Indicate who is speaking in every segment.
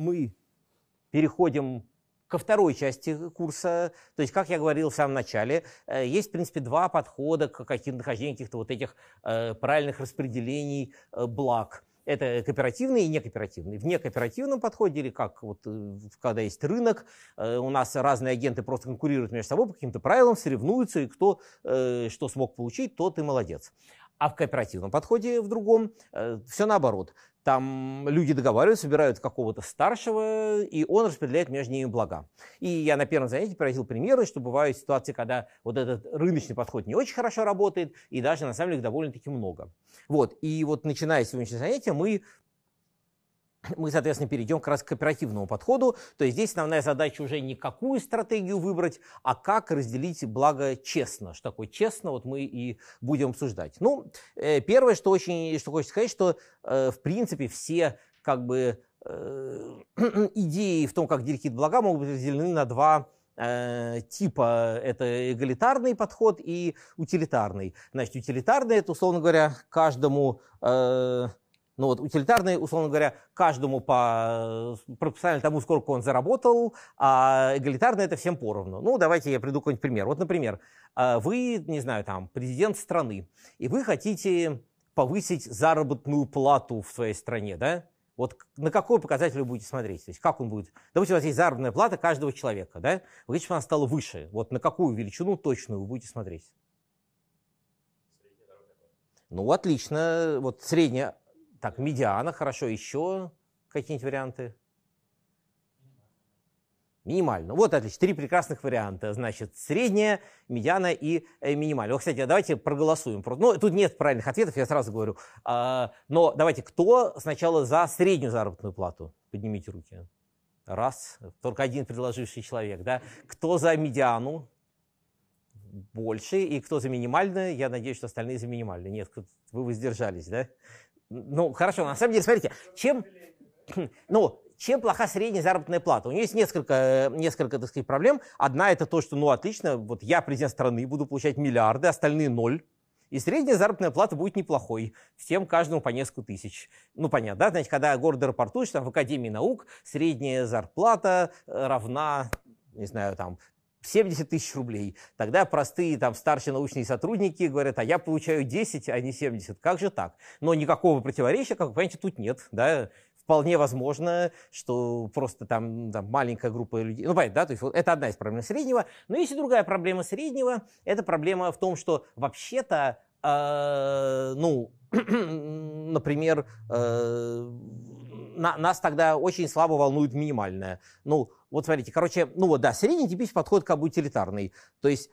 Speaker 1: мы переходим ко второй части курса. То есть, как я говорил в самом начале, э, есть, в принципе, два подхода к каким нахождению каких-то вот этих э, правильных распределений э, благ. Это кооперативный и некооперативный. В некооперативном подходе, или как вот когда есть рынок, у нас разные агенты просто конкурируют между собой по каким-то правилам, соревнуются, и кто что смог получить, тот и молодец. А в кооперативном подходе в другом э, все наоборот. Там люди договариваются, собирают какого-то старшего, и он распределяет между ними блага. И я на первом занятии приводил примеры, что бывают ситуации, когда вот этот рыночный подход не очень хорошо работает, и даже на самом деле их довольно-таки много. Вот. И вот начиная с сегодняшнего занятия мы мы, соответственно, перейдем как раз к кооперативному подходу. То есть здесь основная задача уже не какую стратегию выбрать, а как разделить благо честно. Что такое честно, вот мы и будем обсуждать. Ну, э, первое, что очень, что хочется сказать, что, э, в принципе, все как бы э, идеи в том, как делить блага, могут быть разделены на два типа это эгалитарный подход и утилитарный. Значит, утилитарный это, условно говоря, каждому ну вот утилитарные, условно говоря, каждому по э, пропорционально тому, сколько он заработал, а эгалитарные это всем поровну. Ну давайте я приду какой-нибудь пример. Вот, например, э, вы, не знаю, там, президент страны, и вы хотите повысить заработную плату в своей стране, да? Вот на какой показатель вы будете смотреть? То есть как он будет? Допустим, у вас есть заработная плата каждого человека, да? Вы хотите, чтобы она стала выше. Вот на какую величину точную вы будете смотреть? Ну, отлично. Вот средняя так, медиана, хорошо, еще какие-нибудь варианты? Минимально. Вот, отлично, три прекрасных варианта. Значит, средняя, медиана и э, минимальная. Вот, кстати, а давайте проголосуем. Ну, тут нет правильных ответов, я сразу говорю. А, но давайте, кто сначала за среднюю заработную плату? Поднимите руки. Раз, только один предложивший человек, да? Кто за медиану? Больше. И кто за минимальную? Я надеюсь, что остальные за минимальную. Нет, вы воздержались, да? Ну, хорошо, на самом деле, смотрите, чем, ну, чем плоха средняя заработная плата? У нее есть несколько, э, несколько так сказать, проблем. Одна это то, что, ну, отлично, вот я президент страны, буду получать миллиарды, остальные ноль. И средняя заработная плата будет неплохой. Всем каждому по несколько тысяч. Ну, понятно, да? Значит, когда город рапортуешь, там, в Академии наук, средняя зарплата э, равна не знаю, там, 70 тысяч рублей. Тогда простые там старшие научные сотрудники говорят, а я получаю 10, а не 70. Как же так? Но никакого противоречия, как вы понимаете, тут нет. Да? Вполне возможно, что просто там, там маленькая группа людей. Ну, понятно, да, то есть вот это одна из проблем среднего. Но есть и другая проблема среднего. Это проблема в том, что вообще-то, э, ну, например, э, на, нас тогда очень слабо волнует минимальное. Ну, вот смотрите, короче, ну вот да, средний типичный подход как бы утилитарный. То есть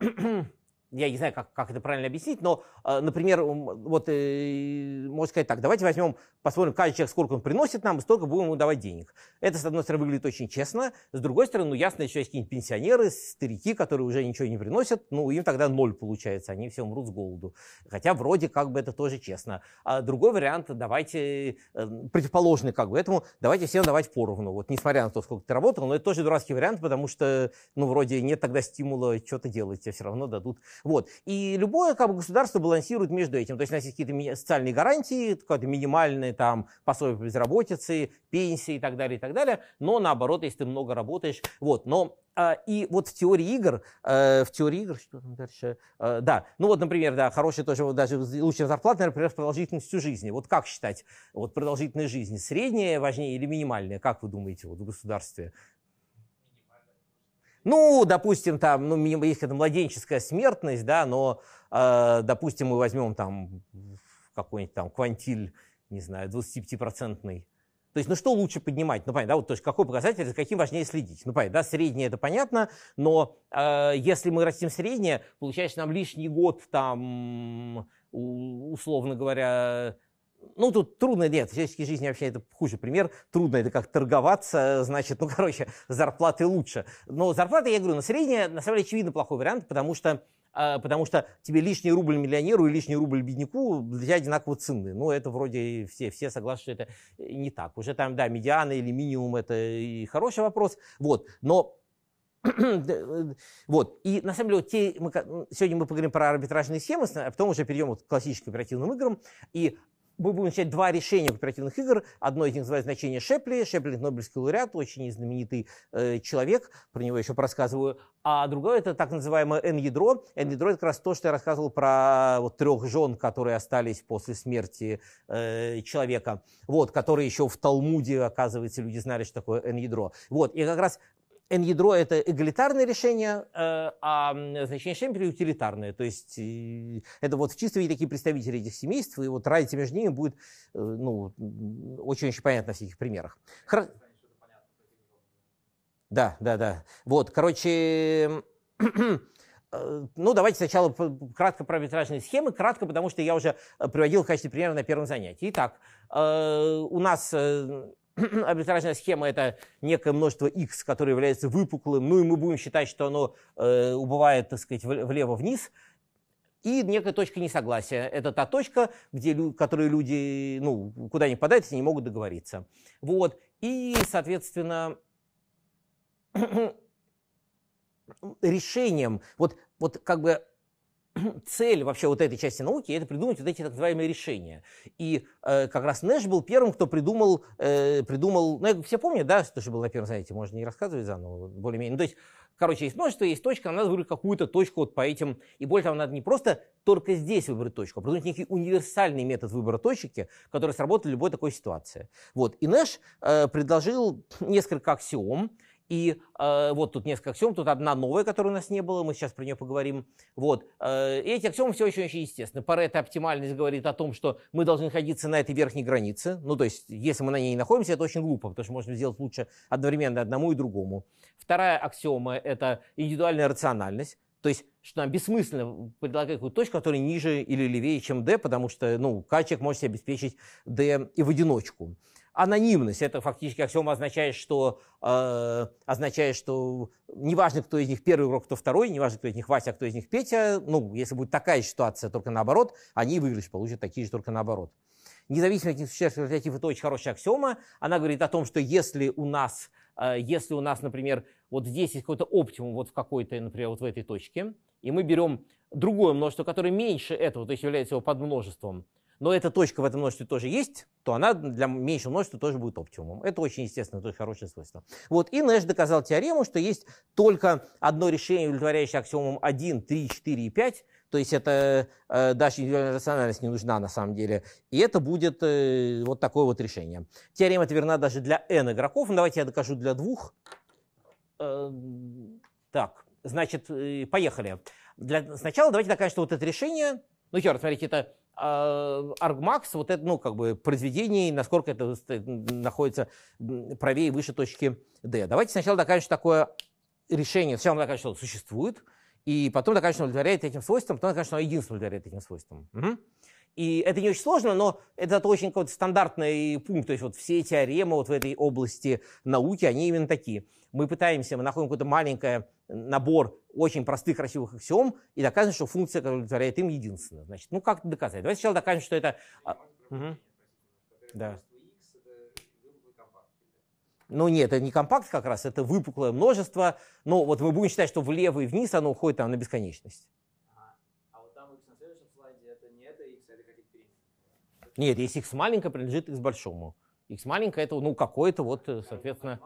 Speaker 1: э, я не знаю, как, как это правильно объяснить, но, а, например, вот э, можно сказать так, давайте возьмем, посмотрим, каждый человек, сколько он приносит нам, столько будем ему давать денег. Это, с одной стороны, выглядит очень честно, с другой стороны, ну, ясно, что есть какие-нибудь пенсионеры, старики, которые уже ничего не приносят, ну, им тогда ноль получается, они все умрут с голоду. Хотя вроде как бы это тоже честно. А другой вариант, давайте, э, противоположный как бы этому, давайте всем давать поровну, вот несмотря на то, сколько ты работал, но это тоже дурацкий вариант, потому что, ну, вроде нет тогда стимула что-то делать, тебе все равно дадут вот. И любое как бы, государство балансирует между этим. То есть у нас есть какие-то социальные гарантии, какие-то минимальные там пособия по безработице, пенсии и так далее, и так далее. Но наоборот, если ты много работаешь, вот. Но а, и вот в теории игр, э, в теории игр, что там дальше, э, да, ну вот, например, да, хорошая тоже, вот даже лучшая зарплата, например, с продолжительностью жизни. Вот как считать, вот продолжительность жизни, средняя важнее или минимальная, как вы думаете, вот в государстве? Ну, допустим, там, ну, есть это младенческая смертность, да, но, э, допустим, мы возьмем там какой-нибудь там квантиль, не знаю, 25-процентный. То есть, ну что лучше поднимать? Ну, понятно, да, вот, то есть, какой показатель, за каким важнее следить? Ну, понятно, да, среднее это понятно, но э, если мы растим среднее, получается, нам лишний год там условно говоря, ну, тут трудно, нет, в человеческой жизни вообще это хуже пример. Трудно это как торговаться, э, значит, ну, короче, зарплаты лучше. Но зарплата, я говорю, на средняя, на самом деле, очевидно плохой вариант, потому что э, потому что тебе лишний рубль миллионеру и лишний рубль бедняку для одинаково ценны. Ну, это вроде все, все согласны, что это э, не так. Уже там, да, медиана или минимум – это и хороший вопрос. Вот, но вот. И на самом деле, вот те, мы, сегодня мы поговорим про арбитражные схемы, а потом уже перейдем вот к классическим оперативным играм. И мы будем читать два решения кооперативных игр. Одно из них называется значение Шепли. Шепли – Нобелевский лауреат, очень знаменитый э, человек, про него еще рассказываю. А другое – это так называемое N-ядро. N-ядро – это как раз то, что я рассказывал про вот, трех жен, которые остались после смерти э, человека, вот, которые еще в Талмуде, оказывается, люди знали, что такое N-ядро. Вот, и как раз N-ядро – это эгалитарное решение, э, а значение Шемпера – утилитарное. То есть э, это вот в чистом виде такие представители этих семейств, и вот разница между ними будет э, ну, очень-очень понятна на всяких примерах. Хра... Да, да, да. Вот, короче, ну, давайте сначала кратко про арбитражные схемы, кратко, потому что я уже приводил в качестве примера на первом занятии. Итак, у нас арбитражная схема – это некое множество x, которое является выпуклым, ну и мы будем считать, что оно э, убывает, так сказать, влево-вниз, и некая точка несогласия. Это та точка, где, которые люди, ну, куда они попадают, если не могут договориться. Вот. И, соответственно, решением, вот, вот как бы цель вообще вот этой части науки – это придумать вот эти так называемые решения. И э, как раз Нэш был первым, кто придумал, э, придумал, ну, все помнят, да, что же было на первом занятии, можно не рассказывать заново, более-менее. Ну, то есть, короче, есть множество, есть точка, надо выбрать какую-то точку вот по этим, и более того, надо не просто только здесь выбрать точку, а придумать некий универсальный метод выбора точки, который сработает в любой такой ситуации. Вот, и Нэш э, предложил несколько аксиом, и э, вот тут несколько аксиом, тут одна новая, которой у нас не было, мы сейчас про нее поговорим. Вот. Э, эти аксиомы все очень, очень естественны. Парета оптимальность говорит о том, что мы должны находиться на этой верхней границе. Ну, то есть, если мы на ней не находимся, это очень глупо, потому что можно сделать лучше одновременно одному и другому. Вторая аксиома – это индивидуальная рациональность. То есть, что нам бессмысленно предлагать какую-то точку, которая ниже или левее, чем D, потому что, ну, Качек человек может себе обеспечить D и в одиночку анонимность. Это фактически аксиома означает, что, э, означает, что неважно, кто из них первый урок, кто второй, неважно, кто из них Вася, а кто из них Петя, ну, если будет такая ситуация, только наоборот, они выигрыш получат такие же, только наоборот. Независимость несуществующих результатив – это очень хорошая аксиома. Она говорит о том, что если у нас, э, если у нас, например, вот здесь есть какой-то оптимум, вот в какой-то, например, вот в этой точке, и мы берем другое множество, которое меньше этого, то есть является его подмножеством, но эта точка в этом множестве тоже есть, то она для меньшего множества тоже будет оптимумом. Это очень естественно, тоже хорошее свойство. Вот, и Нэш доказал теорему, что есть только одно решение, удовлетворяющее аксиомам 1, 3, 4 и 5, то есть это э, даже индивидуальная рациональность не нужна на самом деле. И это будет э, вот такое вот решение. Теорема это верна даже для n игроков. Ну, давайте я докажу для двух. Э, так, значит, э, поехали. Для, сначала давайте докажем, что вот это решение... Ну, еще раз, смотрите, это Аргмакс, вот это, ну, как бы, произведение, насколько это э, находится правее и выше точки D. Давайте сначала докажем, что такое решение. Сначала мы докажем, что оно существует, и потом докажем, что оно удовлетворяет этим свойствам, потом докажем, что оно единственное удовлетворяет этим свойствам. Угу. И это не очень сложно, но это очень какой-то стандартный пункт. То есть вот все теоремы вот в этой области науки, они именно такие. Мы пытаемся, мы находим какой-то маленький набор очень простых красивых аксиом и доказываем, что функция, которая удовлетворяет им, единственная. Значит, ну как доказать? Давайте сначала докажем, что это... Угу. Да. Ну нет, это не компакт как раз, это выпуклое множество. Но вот мы будем считать, что влево и вниз оно уходит там на бесконечность. Нет, если x маленькое принадлежит x большому. x маленькое это ну какое-то вот, э, соответственно...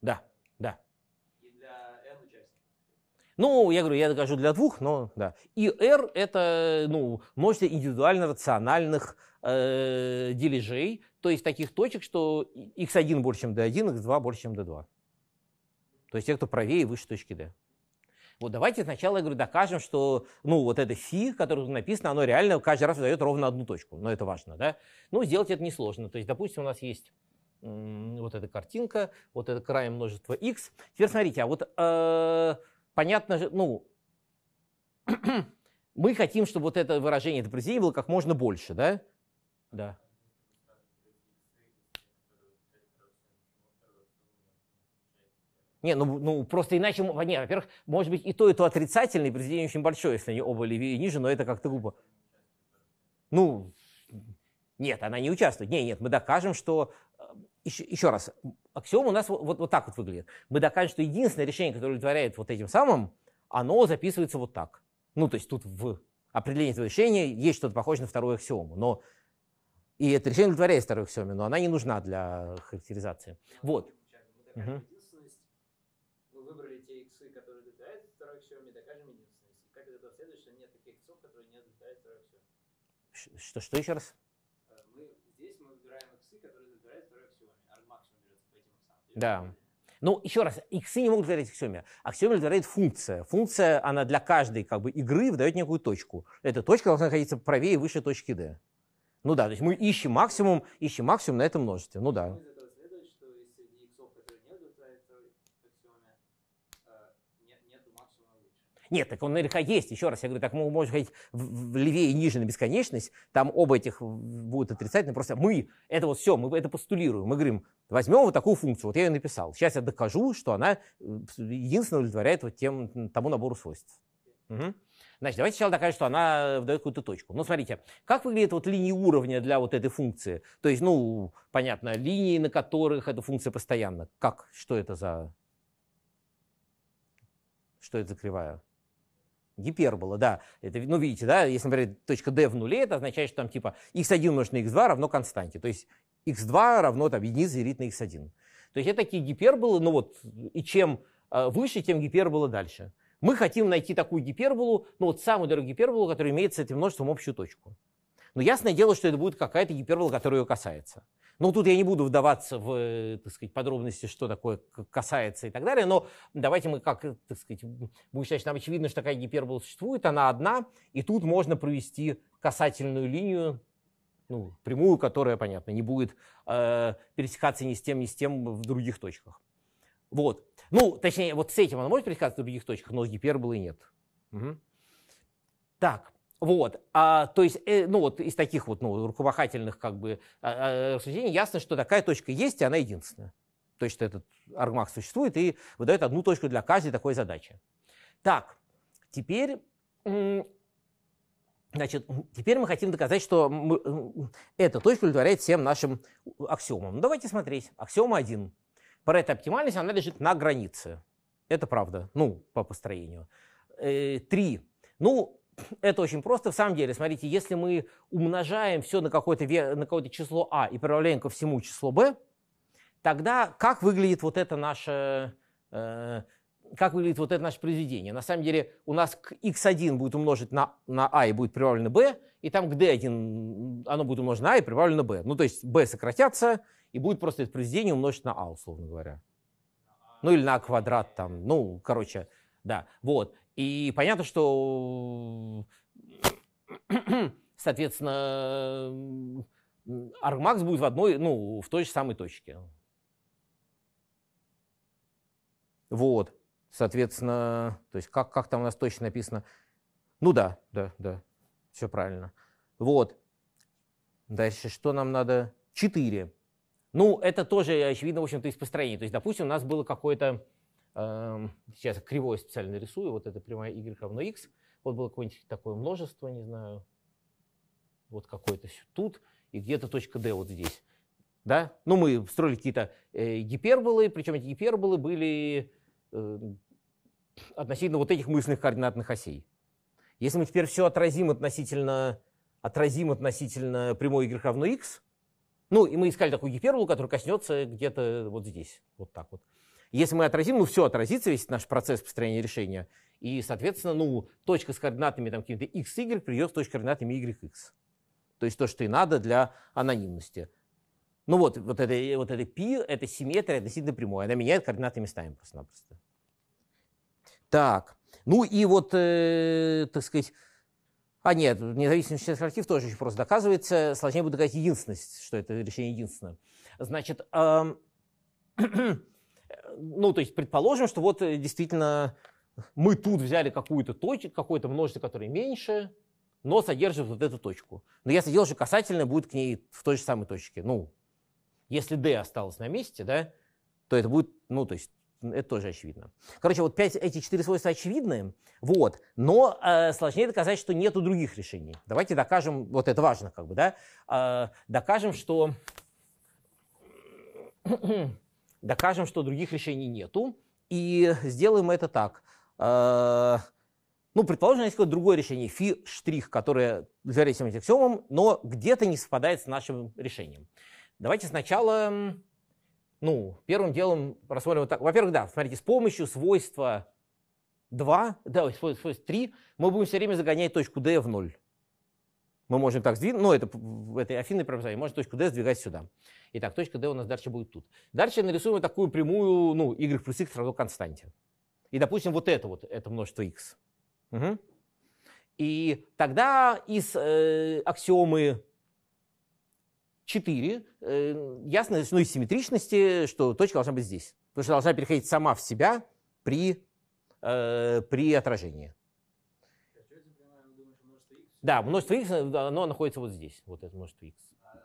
Speaker 1: Да, да. Ну, я говорю, я докажу для двух, но да. И R – это ну, множество индивидуально рациональных э, дележей, то есть таких точек, что x1 больше, чем d1, x2 больше, чем d2. То есть те, кто правее и выше точки d. Вот давайте сначала, я говорю, докажем, что, ну, вот это фи, которое тут написано, оно реально каждый раз дает ровно одну точку. Но это важно, да? Ну, сделать это несложно. То есть, допустим, у нас есть вот эта картинка, вот это край множества x. Теперь смотрите, а вот э, понятно же, ну, мы хотим, чтобы вот это выражение, это произведение было как можно больше, да? Да. Не, ну, ну просто иначе, не, во-первых, может быть и то, и то отрицательное, и произведение очень большое, если они оба левее и ниже, но это как-то глупо. Ну, нет, она не участвует. Нет, нет, мы докажем, что... Еще, э, еще раз, аксиом у нас вот, вот, вот так вот выглядит. Мы докажем, что единственное решение, которое удовлетворяет вот этим самым, оно записывается вот так. Ну, то есть тут в определении этого решения есть что-то похожее на вторую аксиому, но и это решение удовлетворяет вторую аксиоме, но она не нужна для характеризации. Вот. Угу. Что, что еще раз? Э, мы, здесь мы выбираем иксы, которые удовлетворяют второй аксиоме. Аргмаксимум берется по этим иксам. Да. Ну, еще раз, иксы не могут удовлетворять аксиоме. Аксиоме удовлетворяет функция. Функция, она для каждой как бы, игры выдает некую точку. Эта точка должна находиться правее и выше точки D. Ну да, то есть мы ищем максимум, ищем максимум на этом множестве. Ну да. Ну, мы Нет, так он наверняка есть. Еще раз, я говорю, так мы можем ходить в, в левее и ниже на бесконечность, там оба этих будут отрицательны. Просто мы это вот все, мы это постулируем. Мы говорим, возьмем вот такую функцию, вот я ее написал. Сейчас я докажу, что она э, единственно удовлетворяет вот тем, тому набору свойств. Угу. Значит, давайте сначала докажем, что она дает какую-то точку. Ну, смотрите, как выглядит вот линии уровня для вот этой функции? То есть, ну, понятно, линии, на которых эта функция постоянно. Как? Что это за... Что это за кривая? Гипербола, да. Это, ну, видите, да, если, например, точка d в нуле, это означает, что там типа x1 умножить на x2 равно константе. То есть x2 равно там единице делить на x1. То есть это такие гиперболы, ну вот, и чем э, выше, тем гипербола дальше. Мы хотим найти такую гиперболу, ну вот самую дорогую гиперболу, которая имеет с этим множеством общую точку. Но ясное дело, что это будет какая-то гипербола, которая ее касается. Ну, тут я не буду вдаваться в, э, так сказать, подробности, что такое касается и так далее, но давайте мы как, э, так сказать, будем считать, что нам очевидно, что такая гипербола существует, она одна, и тут можно провести касательную линию, ну, прямую, которая, понятно, не будет э, пересекаться ни с тем, ни с тем в других точках. Вот. Ну, точнее, вот с этим она может пересекаться в других точках, но гиперболы нет. Угу. Так, вот, а, то есть, э, ну вот из таких вот, ну, руководительных как бы а, а, рассуждений ясно, что такая точка есть, и она единственная. То есть этот аргмак существует и выдает одну точку для каждой такой задачи. Так, теперь, значит, теперь мы хотим доказать, что мы, эта точка удовлетворяет всем нашим аксиомам. Ну, давайте смотреть. Аксиома 1. Парето-оптимальность, она лежит на границе. Это правда, ну, по построению. Э, 3. Ну, это очень просто. В самом деле, смотрите, если мы умножаем все на какое-то, на какое-то число А и прибавляем ко всему число Б, тогда как выглядит вот это наше, э, как выглядит вот это наше произведение? На самом деле у нас к x1 будет умножить на, на А и будет прибавлено B, и там к d1 оно будет умножено на А и прибавлено B. Ну, то есть B сократятся, и будет просто это произведение умножить на А, условно говоря. Ну, или на А квадрат там, ну, короче, да, вот. И понятно, что, соответственно, Аргмакс будет в одной, ну, в той же самой точке. Вот, соответственно, то есть как, как там у нас точно написано? Ну да, да, да, все правильно. Вот, дальше что нам надо? Четыре. Ну, это тоже очевидно, в общем-то, из построения. То есть, допустим, у нас было какое-то, сейчас кривой специально рисую, вот это прямая y равно x, вот было какое-нибудь такое множество, не знаю, вот какое-то тут, и где-то точка d вот здесь. Да? Ну, мы строили какие-то э, гиперболы, причем эти гиперболы были э, относительно вот этих мысленных координатных осей. Если мы теперь все отразим относительно, отразим относительно прямой y равно x, ну, и мы искали такую гиперболу, которая коснется где-то вот здесь, вот так вот. Если мы отразим, ну все отразится, весь наш процесс построения решения. И, соответственно, ну, точка с координатами там какими-то x, y придет с точкой координатами y, x. То есть то, что и надо для анонимности. Ну вот, вот это, э, вот это π, это симметрия относительно прямой. Она меняет координаты местами просто-напросто. Так, ну и вот, э, так сказать, а нет, независимость член коллектив тоже еще просто доказывается. Сложнее будет доказать единственность, что это решение единственное. Значит, э, ну, то есть предположим, что вот э, действительно мы тут взяли какую-то точку, какое-то множество, которое меньше, но содержит вот эту точку. Но если делаешь касательное, будет к ней в той же самой точке. Ну, если d осталось на месте, да, то это будет, ну, то есть это тоже очевидно. Короче, вот 5, эти четыре свойства очевидны, вот, но э, сложнее доказать, что нету других решений. Давайте докажем, вот это важно, как бы, да, э, докажем, что докажем, что других решений нету, и сделаем это так. Э, ну, предположим, есть какое-то другое решение, фи штрих, которое за этим аксиомом, но где-то не совпадает с нашим решением. Давайте сначала, ну, первым делом рассмотрим вот так. Во-первых, да, смотрите, с помощью свойства 2, да, свойства 3 мы будем все время загонять точку d в 0 мы можем так сдвинуть, ну, это, в этой афинное преобразование, можно точку D сдвигать сюда. Итак, точка D у нас дальше будет тут. Дальше нарисуем такую прямую, ну, y плюс x равно константе. И, допустим, вот это вот, это множество x. Угу. И тогда из э, аксиомы 4 э, ясно, ну, из симметричности, что точка должна быть здесь. Потому что должна переходить сама в себя при, э, при отражении. Да, множество x, э, оно находится вот здесь, вот это множество x. А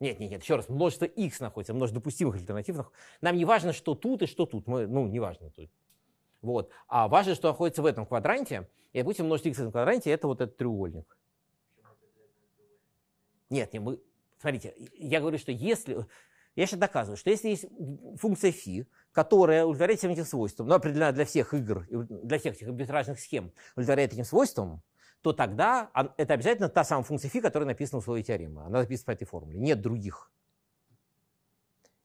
Speaker 1: нет, нет, нет, еще раз, множество x находится, множество допустимых альтернатив. Нам не важно, что тут и что тут, мы, ну, не важно тут. Вот. А важно, что находится в этом квадранте. И, допустим, множество x в этом квадранте – это вот этот треугольник. Нет, нет, мы... Смотрите, я говорю, что если... Я сейчас доказываю, что если есть функция φ, которая удовлетворяет всем этим свойствам, но определена для всех игр, для всех этих арбитражных схем, удовлетворяет этим свойствам, то тогда это обязательно та самая функция φ, которая написана в условии теоремы. Она написана по этой формуле. Нет других.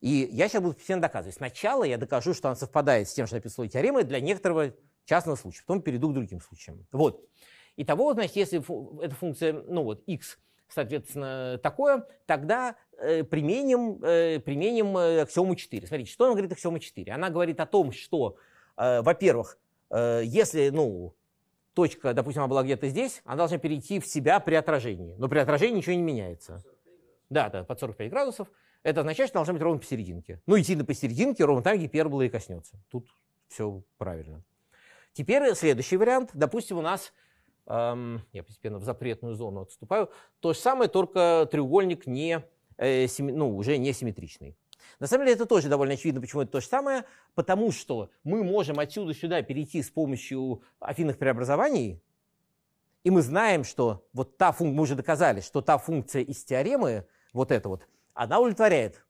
Speaker 1: И я сейчас буду постепенно доказывать. Сначала я докажу, что она совпадает с тем, что написано в условии теоремы для некоторого частного случая. Потом перейду к другим случаям. Вот. Итого, значит, если эта функция, ну вот, x соответственно, такое, тогда э, применим, э, применим э, аксиому 4. Смотрите, что она говорит аксиому 4? Она говорит о том, что, во-первых, если, ну, точка, допустим, она была где-то здесь, она должна перейти в себя при отражении. Но при отражении ничего не меняется. Да, да, под 45 градусов. Это означает, что должна быть ровно посерединке. Ну, идти на посерединке, ровно там, где первая и коснется. Тут все правильно. Теперь следующий вариант. Допустим, у нас я постепенно в запретную зону отступаю, то же самое, только треугольник не, э, ну, уже не симметричный. На самом деле это тоже довольно очевидно, почему это то же самое, потому что мы можем отсюда сюда перейти с помощью афинных преобразований, и мы знаем, что вот та функция, мы уже доказали, что та функция из теоремы, вот эта вот, она удовлетворяет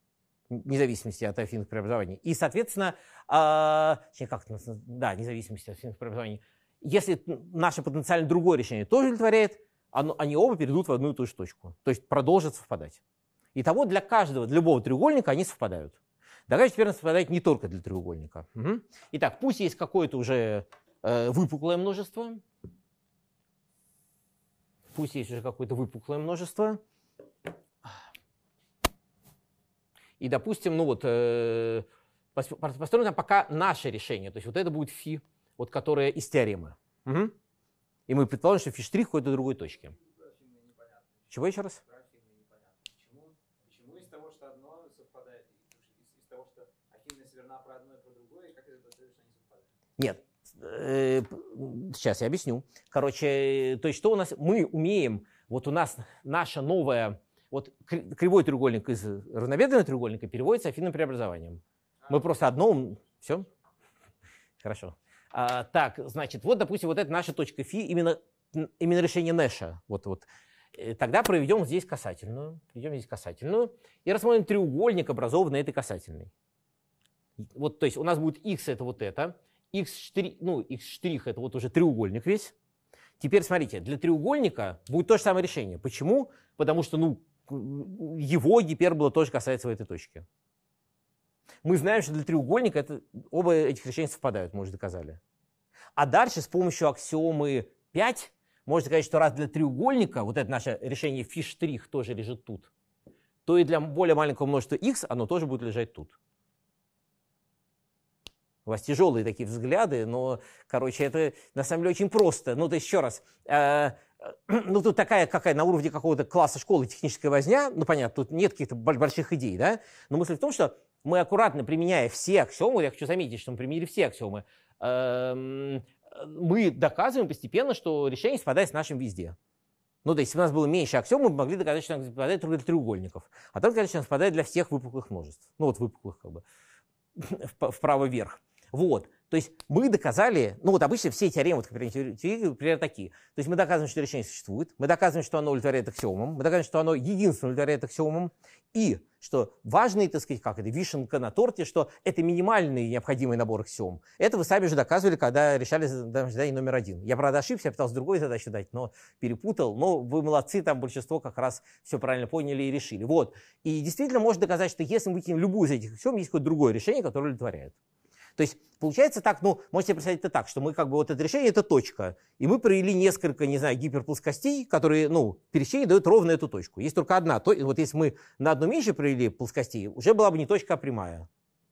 Speaker 1: независимости от афинных преобразований. И, соответственно, э, а, как, да, независимости от афинных преобразований – если наше потенциально другое решение тоже удовлетворяет, оно, они оба перейдут в одну и ту же точку, то есть продолжат совпадать. Итого для каждого, для любого треугольника они совпадают. Давайте теперь совпадает не только для треугольника. Угу. Итак, пусть есть какое-то уже э, выпуклое множество, пусть есть уже какое-то выпуклое множество, и, допустим, ну вот, э, построим пока наше решение, то есть вот это будет фи, вот которая из теоремы. Угу. И мы предположим, что фиштрих ходит до другой точки. Чего еще раз? Нет, э, сейчас я объясню. Короче, то есть что у нас, мы умеем, вот у нас наша новая, вот кривой треугольник из равноведенного треугольника переводится афинным преобразованием. А. Мы просто одно, все, хорошо. А, так, значит, вот, допустим, вот это наша точка фи, именно, именно решение Нэша. Вот, вот. Э, тогда проведем здесь касательную. Проведем здесь касательную. И рассмотрим треугольник, образованный этой касательной. Вот, то есть у нас будет x это вот это, x штрих, ну, x штрих это вот уже треугольник весь. Теперь смотрите, для треугольника будет то же самое решение. Почему? Потому что ну, его гипербола тоже касается в этой точке. Мы знаем, что для треугольника это, оба этих решения совпадают, мы уже доказали. А дальше с помощью аксиомы 5 можно сказать, что раз для треугольника, вот это наше решение фи' штрих тоже лежит тут, то и для более маленького множества x оно тоже будет лежать тут. У вас тяжелые такие взгляды, но, короче, это на самом деле очень просто. Ну, то есть, еще раз, э, э, ну, тут такая, какая на уровне какого-то класса школы техническая возня, ну, понятно, тут нет каких-то больших идей, да, но мысль в том, что мы аккуратно применяя все аксиомы, я хочу заметить, что мы применили все аксиомы, эм, мы доказываем постепенно, что решение совпадает с нашим везде. Ну, то есть, если у нас было меньше аксиом, мы могли доказать, что оно совпадает только для треугольников. А так доказать, оно совпадает для всех выпуклых множеств. Ну, вот выпуклых как бы вправо-вверх. Вот. То есть мы доказали, ну вот обычно все теоремы вот, например, такие. То есть мы доказываем, что решение существует, мы доказываем, что оно удовлетворяет аксиомам, мы доказываем, что оно единственное удовлетворяет аксиомам, и что важный, так сказать, как это, вишенка на торте, что это минимальный необходимый набор аксиом. Это вы сами же доказывали, когда решали задание номер один. Я, правда, ошибся, я пытался другой задачу дать, но перепутал. Но вы молодцы, там большинство как раз все правильно поняли и решили. Вот. И действительно можно доказать, что если мы выкинем любую из этих аксиом, есть какое-то другое решение, которое удовлетворяет. То есть получается так, ну, можете представить это так, что мы как бы вот это решение, это точка. И мы провели несколько, не знаю, гиперплоскостей, которые, ну, пересечение дают ровно эту точку. Есть только одна. То, вот если мы на одну меньше провели плоскостей, уже была бы не точка, а прямая.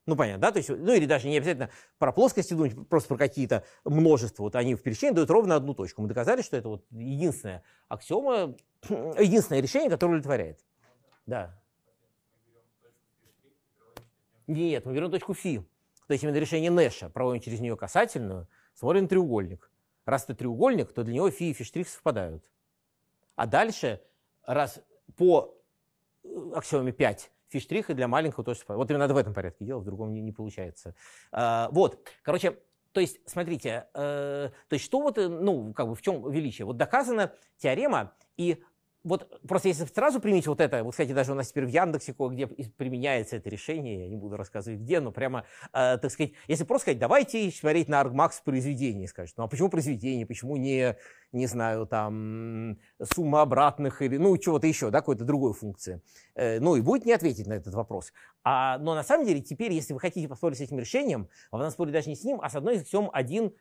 Speaker 1: Ну, понятно, да? То есть, ну, или даже не обязательно про плоскости думать, просто про какие-то множества. Вот они в пересечении дают ровно одну точку. Мы доказали, что это вот единственная аксиома, единственное решение, которое удовлетворяет. Да. Нет, мы берем точку фи. То есть именно решение Нэша проводим через нее касательную, смотрим треугольник. Раз это треугольник, то для него фи и фиштрих совпадают. А дальше, раз по э, аксиоме 5 фиштрих и для маленького тоже совпадают. Вот именно надо в этом порядке делать, в другом не, не получается. А, вот, короче, то есть, смотрите, э, то есть что вот, э, ну, как бы в чем величие? Вот доказана теорема, и вот просто если сразу примите вот это, вот, кстати, даже у нас теперь в Яндексе кое-где применяется это решение, я не буду рассказывать где, но прямо, э, так сказать, если просто сказать, давайте смотреть на Аргмакс произведение, скажет, ну а почему произведение, почему не, не знаю, там, сумма обратных или, ну, чего-то еще, да, какой-то другой функции. Э, ну и будет не ответить на этот вопрос. А, но на самом деле теперь, если вы хотите поспорить с этим решением, вам в нас спорить даже не с ним, а с одной из всем 1,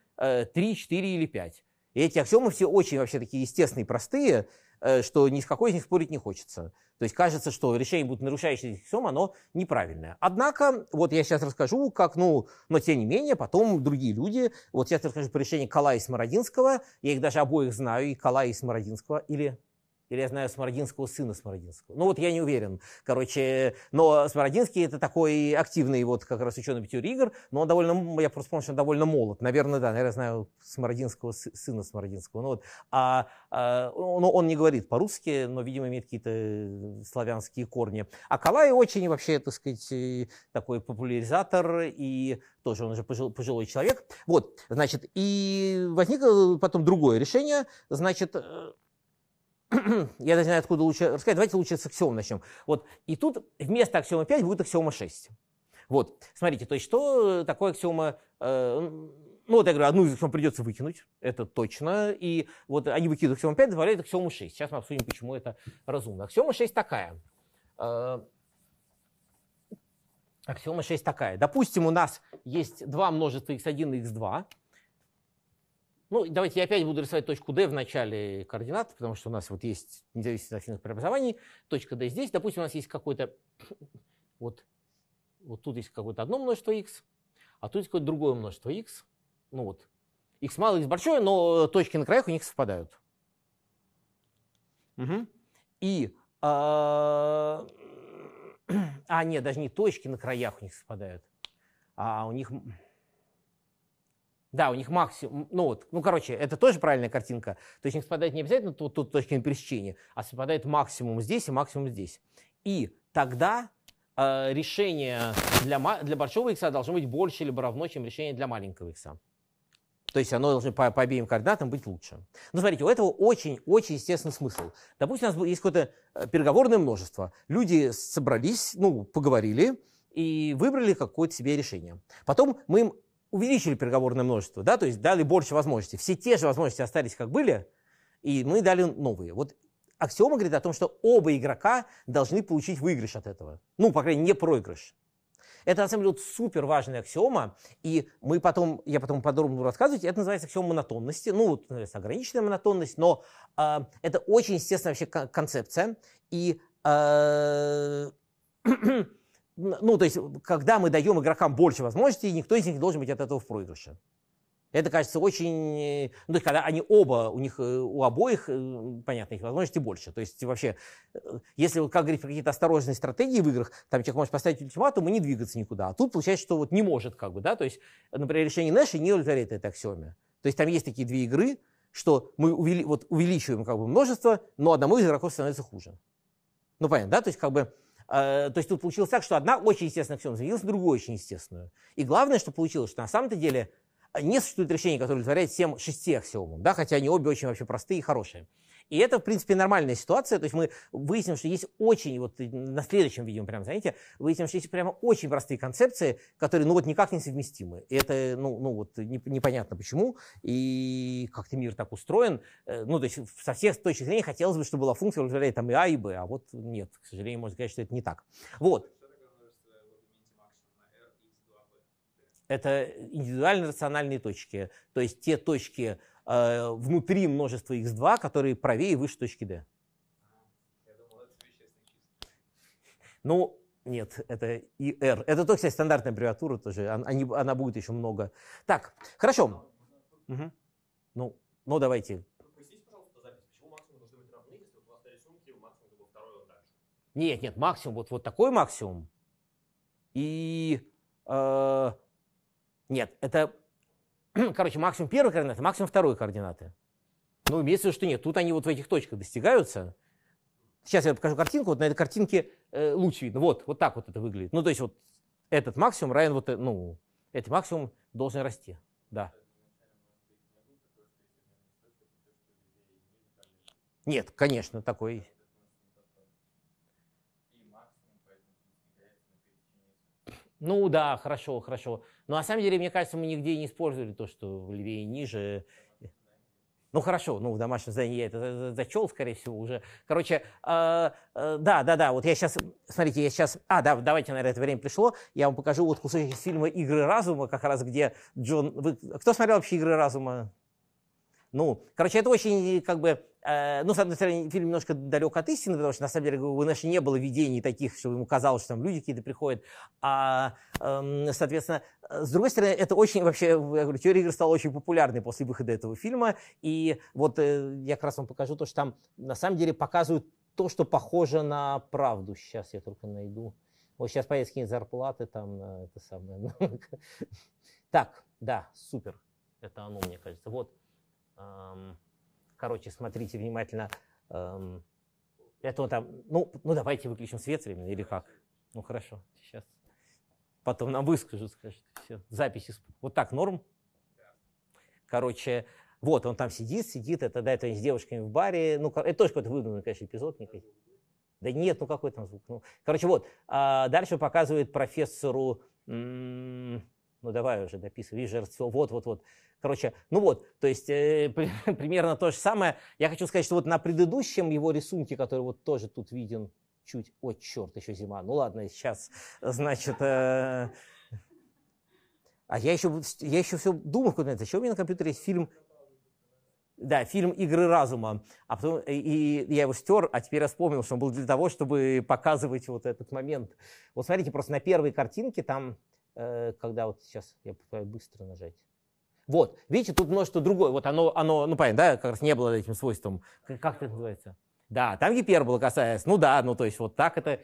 Speaker 1: 3, 4 или 5. И эти аксиомы все очень вообще такие естественные, простые, э, что ни с какой из них спорить не хочется. То есть кажется, что решение будет нарушающее аксиом, оно неправильное. Однако, вот я сейчас расскажу, как, ну, но тем не менее, потом другие люди, вот сейчас расскажу про решение Кала и Смородинского, я их даже обоих знаю, и Кала и Смородинского, или или я знаю Смородинского, сына Смородинского. Ну вот я не уверен. Короче, но Смородинский это такой активный вот как раз ученый пятер игр, но он довольно, я просто помню, что он довольно молод. Наверное, да, наверное, знаю Смородинского, сына Смородинского. Ну, вот. а, а, но он не говорит по-русски, но, видимо, имеет какие-то славянские корни. А Калай очень вообще, так сказать, такой популяризатор и тоже он уже пожил, пожилой человек. Вот, значит, и возникло потом другое решение, значит, э, я даже не знаю, откуда лучше рассказать. Давайте лучше с аксиом начнем. Вот. И тут вместо аксиома 5 будет аксиома 6. Вот. Смотрите, то есть что э, такое аксиома... Э, ну, вот я говорю, одну из аксиом придется выкинуть, это точно. И вот они выкидывают аксиому 5, добавляют аксиому 6. Сейчас мы обсудим, почему это разумно. Аксиома 6 такая. Э, аксиома 6 такая. Допустим, у нас есть два множества x1 и x2. Ну, давайте я опять буду рисовать точку D в начале координат, потому что у нас вот есть независимость активных преобразований. Точка D здесь. Допустим, у нас есть какой-то... Вот, вот тут есть какое-то одно множество x, а тут есть какое-то другое множество x. Ну вот, x мало, x большое, но точки на краях у них совпадают. Угу. И... А, а, нет, даже не точки на краях у них совпадают, а у них да, у них максимум, ну вот, ну короче, это тоже правильная картинка. То есть у них совпадает не обязательно тут, тут точки пересечения, а совпадает максимум здесь и максимум здесь. И тогда э, решение для, для большого икса должно быть больше либо равно, чем решение для маленького икса. То есть оно должно по, по обеим координатам быть лучше. Ну, смотрите, у этого очень-очень естественный смысл. Допустим, у нас есть какое-то э, переговорное множество. Люди собрались, ну, поговорили и выбрали какое-то себе решение. Потом мы им увеличили переговорное множество, да, то есть дали больше возможностей. Все те же возможности остались, как были, и мы дали новые. Вот аксиома говорит о том, что оба игрока должны получить выигрыш от этого. Ну, по крайней мере, не проигрыш. Это, на самом деле, вот супер важная аксиома, и мы потом, я потом подробно буду рассказывать, это называется аксиома монотонности, ну, вот, называется ограниченная монотонность, но э, это очень естественная вообще концепция, и э, ну, то есть, когда мы даем игрокам больше возможностей, никто из них не должен быть от этого в проигрыше. Это кажется очень... Ну, то есть, когда они оба, у них, э, у обоих, э, понятно, их возможности больше. То есть, вообще, э, если, вот, как говорить, какие-то осторожные стратегии в играх, там человек может поставить ультиматум и не двигаться никуда. А тут получается, что вот не может, как бы, да? То есть, например, решение Нэша не удовлетворяет этой аксиоме. То есть, там есть такие две игры, что мы увели, вот, увеличиваем как бы множество, но одному из игроков становится хуже. Ну, понятно, да? То есть, как бы, Э, то есть тут получилось так, что одна очень естественная аксиома заменилась на другую очень естественную. И главное, что получилось, что на самом-то деле э, не существует решения, которое удовлетворяет всем шести аксиомам, да, хотя они обе очень вообще простые и хорошие. И это, в принципе, нормальная ситуация. То есть мы выясним, что есть очень, вот э, на следующем видео прям, знаете, выясним, что есть прямо очень простые концепции, которые, ну вот, никак не совместимы. И это, ну, ну вот, не, непонятно почему. И как-то мир так устроен. Э, ну, то есть со всех точек зрения хотелось бы, чтобы была функция, которая там и А, и Б, а вот нет, к сожалению, можно сказать, что это не так. Вот. Это индивидуально рациональные точки, то есть те точки, э, внутри множества x2, которые правее и выше точки d. Я думал, Ну, нет, это IR. Это только кстати, стандартная аббревиатура тоже. Они, она будет еще много. Так, хорошо. Угу. Ну, ну, давайте. Нет, нет, максимум, вот, вот такой максимум. И э, нет, это короче, максимум первой координаты, максимум второй координаты. Но имеется в виду, что нет, тут они вот в этих точках достигаются. Сейчас я покажу картинку, вот на этой картинке э, луч видно. Вот, вот так вот это выглядит. Ну, то есть вот этот максимум равен вот, э, ну, этот максимум должен расти. Да. Нет, конечно, такой. Ну да, хорошо, хорошо. Но ну, на самом деле, мне кажется, мы нигде не использовали то, что левее и ниже. Ну хорошо, ну в домашнем задании я это зачел, скорее всего, уже. Короче, э, э, да, да, да, вот я сейчас, смотрите, я сейчас, а, да, давайте, наверное, это время пришло, я вам покажу вот кусочек из фильма «Игры разума», как раз где Джон, вы, кто смотрел вообще «Игры разума»? Ну, короче, это очень как бы Э, ну, с одной стороны, фильм немножко далек от истины, потому что, на самом деле, у Нэша не было видений таких, что ему казалось, что там люди какие-то приходят. А, эм, соответственно, э, с другой стороны, это очень вообще, я говорю, теория игр стала очень популярной после выхода этого фильма. И вот э, я как раз вам покажу то, что там на самом деле показывают то, что похоже на правду. Сейчас я только найду. Вот сейчас появятся какие зарплаты там, это самое. Так, да, супер. Это оно, мне кажется. Вот. Эм, Короче, смотрите внимательно. Эм, это он там, ну, ну давайте выключим свет временно или как? Ну хорошо, сейчас. Потом нам выскажут, скажут, все, запись. Вот так норм? Короче, вот он там сидит, сидит, это до этого с девушками в баре. Ну, это тоже какой-то выдуманный, конечно, эпизод. Никакой. Да нет, ну какой там звук? Ну, короче, вот. А дальше показывает профессору м- ну давай уже дописывай, вижу, вот, вот, вот. Короче, ну вот, то есть э, при, примерно то же самое. Я хочу сказать, что вот на предыдущем его рисунке, который вот тоже тут виден чуть, о, черт, еще зима, ну ладно, сейчас, значит, э, а я еще, я еще все думал, зачем у меня на компьютере есть фильм да, фильм «Игры разума». А потом, и, и я его стер, а теперь я вспомнил, что он был для того, чтобы показывать вот этот момент. Вот смотрите, просто на первой картинке там Э, когда вот сейчас я попытаюсь быстро нажать. Вот, видите, тут множество другое. Вот оно, оно, ну понятно, да, как раз не было этим свойством. Как, как это называется? Да, там гипербола касается. Ну да, ну то есть вот так это...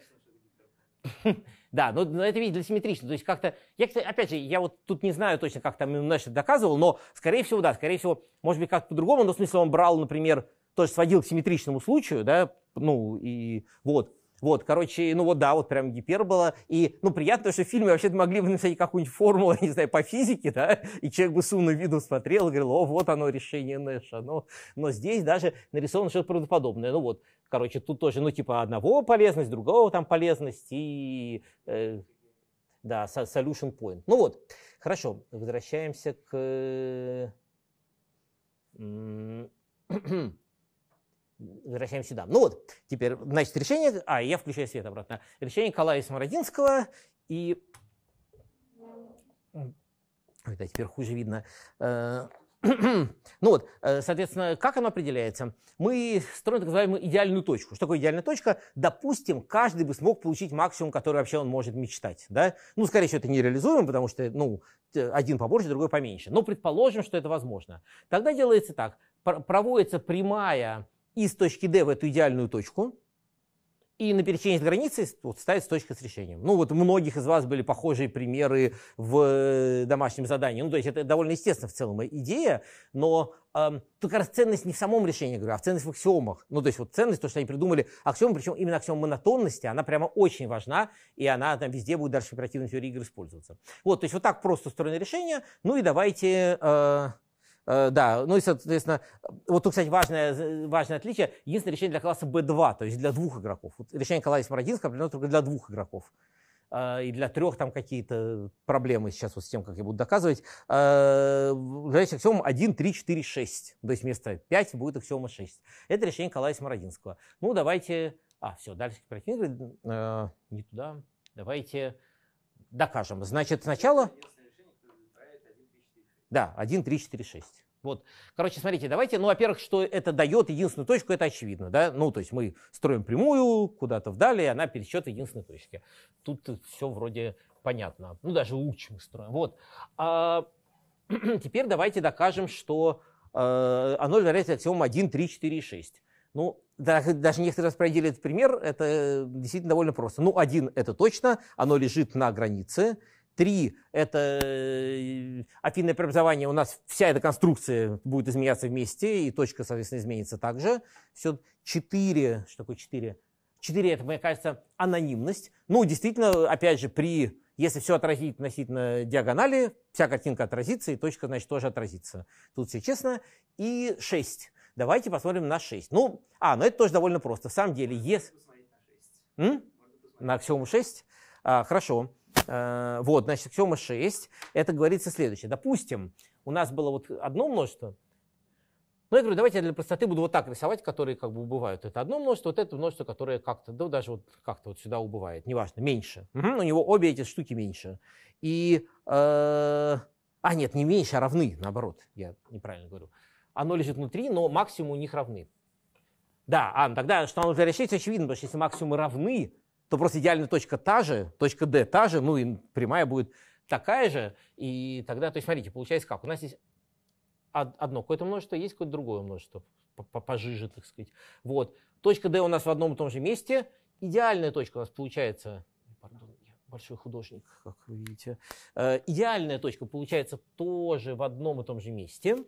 Speaker 1: Да, но, ну, но ну, это, видите, симметрично. То есть как-то... Я, кстати, опять же, я вот тут не знаю точно, как там Минунаш доказывал, но, скорее всего, да, скорее всего, может быть, как-то по-другому, но в смысле он брал, например, тоже сводил к симметричному случаю, да, ну и вот, вот, короче, ну вот да, вот прям гипербола. И, ну, приятно, что в фильме вообще могли бы написать какую-нибудь формулу, не знаю, по физике, да, и человек бы с умным видом смотрел и говорил, о, вот оно решение Нэша. Но, но здесь даже нарисовано что-то правдоподобное. Ну вот, короче, тут тоже, ну, типа одного полезность, другого там полезность и... Э, да, solution point. Ну вот, хорошо, возвращаемся к... возвращаем сюда. Ну вот, теперь, значит, решение... А, я включаю свет обратно. Решение Калаи Смородинского и... Ой, да, теперь хуже видно. Э, ну вот, э, соответственно, как оно определяется? Мы строим так называемую идеальную точку. Что такое идеальная точка? Допустим, каждый бы смог получить максимум, который вообще он может мечтать. Да? Ну, скорее всего, это нереализуемо, потому что ну, один побольше, другой поменьше. Но предположим, что это возможно. Тогда делается так. Проводится прямая из точки D в эту идеальную точку, и на пересечении с границей вот, ставится точка с решением. Ну вот у многих из вас были похожие примеры в э, домашнем задании. Ну то есть это довольно естественно в целом идея, но эм, тут как раз ценность не в самом решении игры, а в ценность в аксиомах. Ну то есть вот ценность, то, что они придумали аксиомы, причем именно аксиома монотонности, она прямо очень важна, и она там везде будет дальше в оперативной теории игр использоваться. Вот, то есть вот так просто устроено решение. Ну и давайте... Э, Э, да, ну и, соответственно, вот тут, кстати, важное, важное отличие. Единственное решение для класса B2, то есть для двух игроков. Вот решение класса Смородинского определено только для двух игроков. Э, и для трех там какие-то проблемы сейчас вот с тем, как я буду доказывать. Говорящий аксиом 1, 3, 4, 6. То есть вместо 5 будет аксиома 6. Это решение Калая Смородинского. Ну, давайте... А, все, дальше прокинули. Э, не туда. Давайте докажем. Значит, сначала... Да, 1, 3, 4, 6. Вот. Короче, смотрите, давайте, ну, во-первых, что это дает единственную точку, это очевидно, да, ну, то есть мы строим прямую куда-то вдали, и она пересчет единственной точки. Тут все вроде понятно, ну, даже лучше мы строим, вот. А, теперь давайте докажем, что э, оно является аксиомом 1, 3, 4, 6. Ну, даже некоторые раз проделали этот пример, это действительно довольно просто. Ну, один это точно, оно лежит на границе, Три – это э, афинное преобразование. У нас вся эта конструкция будет изменяться вместе, и точка, соответственно, изменится также. Все четыре, что такое четыре? Четыре – это, мне кажется, анонимность. Ну, действительно, опять же, при если все отразить относительно диагонали, вся картинка отразится, и точка, значит, тоже отразится. Тут все честно. И шесть Давайте посмотрим на 6. Ну, а, ну это тоже довольно просто. В самом деле, если... На аксиому 6? А, хорошо. Э, вот, значит, аксиома 6. Это говорится следующее. Допустим, у нас было вот одно множество, ну, я говорю, давайте я для простоты буду вот так рисовать, которые как бы убывают. Это одно множество, вот это множество, которое как-то, да, даже вот как-то вот сюда убывает, неважно, меньше. Угу. У него обе эти штуки меньше. И, э, а нет, не меньше, а равны, наоборот, я неправильно говорю. Оно лежит внутри, но максимум у них равны. Да, а, ну тогда что нужно решить, очевидно, потому что если максимумы равны, то просто идеальная точка та же, точка D та же, ну и прямая будет такая же. И тогда, то есть смотрите, получается как? У нас есть одно какое-то множество, есть какое-то другое множество пожиже, так сказать. Вот. Точка D у нас в одном и том же месте. Идеальная точка у нас получается... Пардон, я большой художник, как вы видите. Э, идеальная точка получается тоже в одном и том же месте.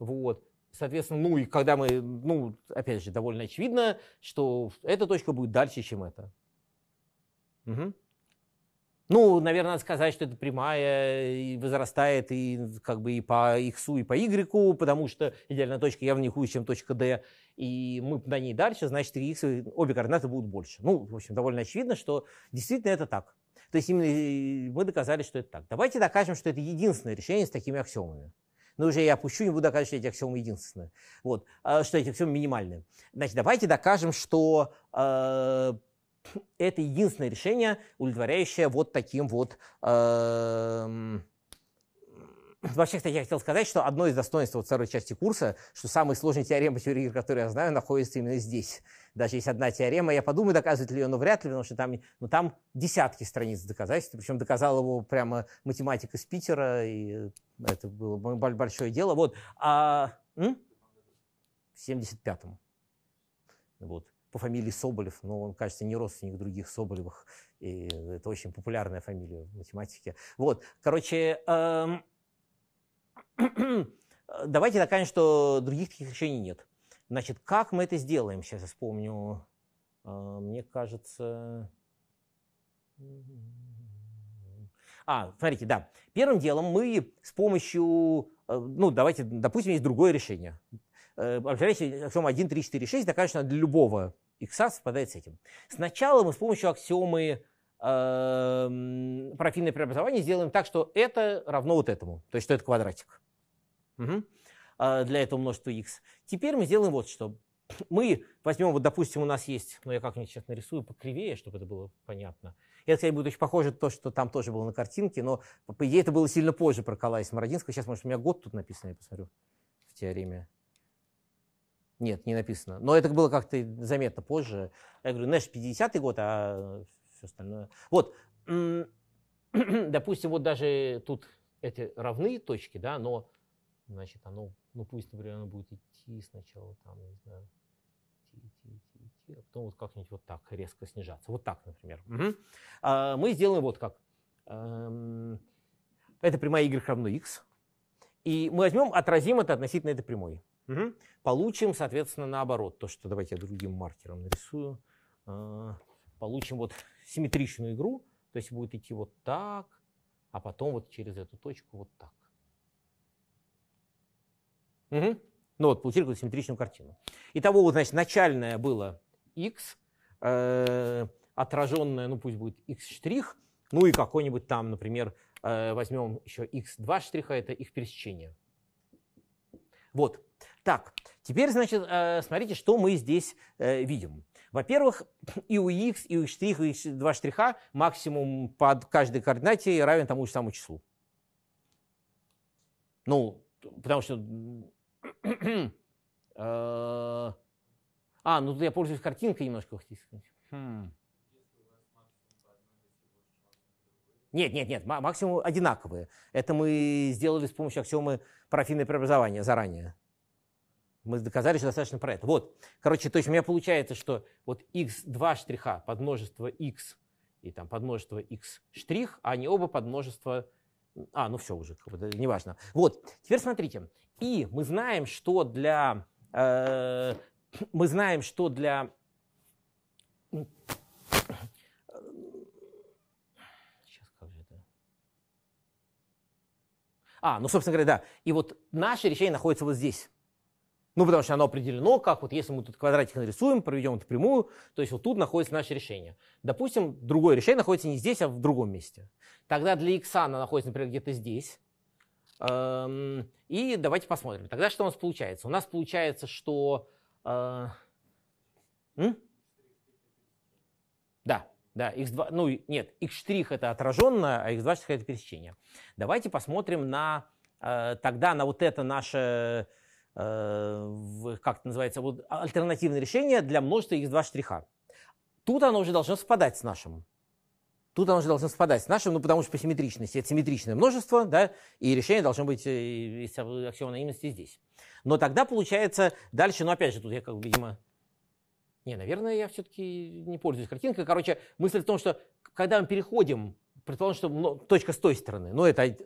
Speaker 1: Вот. Соответственно, ну и когда мы, ну, опять же, довольно очевидно, что эта точка будет дальше, чем эта. Угу. Ну, наверное, надо сказать, что это прямая возрастает и как бы и по x, и по y, потому что идеальная точка явно не хуже, чем точка d, и мы на ней дальше, значит, 3x, обе координаты будут больше. Ну, в общем, довольно очевидно, что действительно это так. То есть именно э, мы доказали, что это так. Давайте докажем, что это единственное решение с такими аксиомами но уже я опущу, не буду доказывать, что эти аксиомы единственные, вот, а, что эти аксиомы минимальные. Значит, давайте докажем, что э, это единственное решение, удовлетворяющее вот таким вот э, Вообще, кстати, я хотел сказать, что одно из достоинств вот второй части курса, что самые сложные теоремы теории, которые я знаю, находятся именно здесь. Даже есть одна теорема, я подумаю, доказывать ли ее, но вряд ли, потому что там, ну, там десятки страниц доказательств, причем доказал его прямо математик из Питера, и это было большое дело. Вот. А, м? в 75-м. Вот по фамилии Соболев, но он, кажется, не родственник других Соболевых, и это очень популярная фамилия в математике. Вот, короче, эм, Давайте докажем, что других таких решений нет. Значит, как мы это сделаем? Сейчас я вспомню. А, мне кажется... А, смотрите, да. Первым делом мы с помощью... Э, ну, давайте, допустим, есть другое решение. Э, Обжаряйте аксиома 1, 3, 4, 6, докажем, что для любого x совпадает с этим. Сначала мы с помощью аксиомы Эм, профильное преобразование сделаем так, что это равно вот этому, то есть что это квадратик. Угу. Для этого множество x. Теперь мы сделаем вот что. Мы возьмем, вот допустим, у нас есть, ну я как-нибудь сейчас нарисую покривее, чтобы это было понятно. Это, кстати, будет очень похоже на то, что там тоже было на картинке, но по идее это было сильно позже про Калайс Мародинского. Сейчас, может, у меня год тут написано, я посмотрю в теореме. Нет, не написано. Но это было как-то заметно позже. Я говорю, Нэш 50-й год, а все остальное. Вот, допустим, вот даже тут эти равные точки, да, но, значит, оно, ну пусть, например, оно будет идти сначала там, не знаю, идти, идти, идти, а потом вот как-нибудь вот так резко снижаться. Вот так, например. Угу. А, мы сделаем вот как. Эм, это прямая y равно x. И мы возьмем, отразим это относительно этой прямой. Угу. Получим, соответственно, наоборот, то, что давайте я другим маркером нарисую. А, получим вот симметричную игру, то есть будет идти вот так, а потом вот через эту точку вот так. Угу. Ну вот, получили какую-то симметричную картину. Итого, вот, значит, начальное было x, э, отраженное, ну пусть будет x штрих, ну и какой-нибудь там, например, э, возьмем еще x2 штриха, это их пересечение. Вот. Так, теперь, значит, э, смотрите, что мы здесь э, видим. Во-первых, и у x, и у штрих, и два штриха максимум под каждой координате равен тому же самому числу. Ну, потому что... Э, а, ну тут я пользуюсь картинкой немножко. Хм. Нет, нет, нет, максимум одинаковые. Это мы сделали с помощью аксиомы парафинное преобразования заранее. Мы доказали, что достаточно про это. Вот. Короче, то есть у меня получается, что вот x два штриха под множество x и там под множество x штрих, а не оба под множество... А, ну все уже, неважно. Вот, теперь смотрите. И мы знаем, что для... Э, мы знаем, что для... Сейчас, как же это? А, ну, собственно говоря, да. И вот наше решение находится вот здесь. Ну, потому что оно определено, как вот если мы тут квадратик нарисуем, проведем эту прямую, то есть вот тут находится наше решение. Допустим, другое решение находится не здесь, а в другом месте. Тогда для x оно находится, например, где-то здесь. Эм, и давайте посмотрим. Тогда что у нас получается? У нас получается, что... Э, да, да, x2, ну нет, x' это отраженное, а x2' это пересечение. Давайте посмотрим на э, тогда на вот это наше Э, в, как это называется, вот, альтернативное решение для множества x два штриха. Тут оно уже должно совпадать с нашим. Тут оно уже должно совпадать с нашим, ну потому что по симметричности это симметричное множество, да, и решение должно быть из э, аксиома наивности здесь. Но тогда получается дальше, ну опять же, тут я как бы, видимо, не, наверное, я все-таки не пользуюсь картинкой. Короче, мысль в том, что когда мы переходим предположим, что точка с той стороны, но ну, это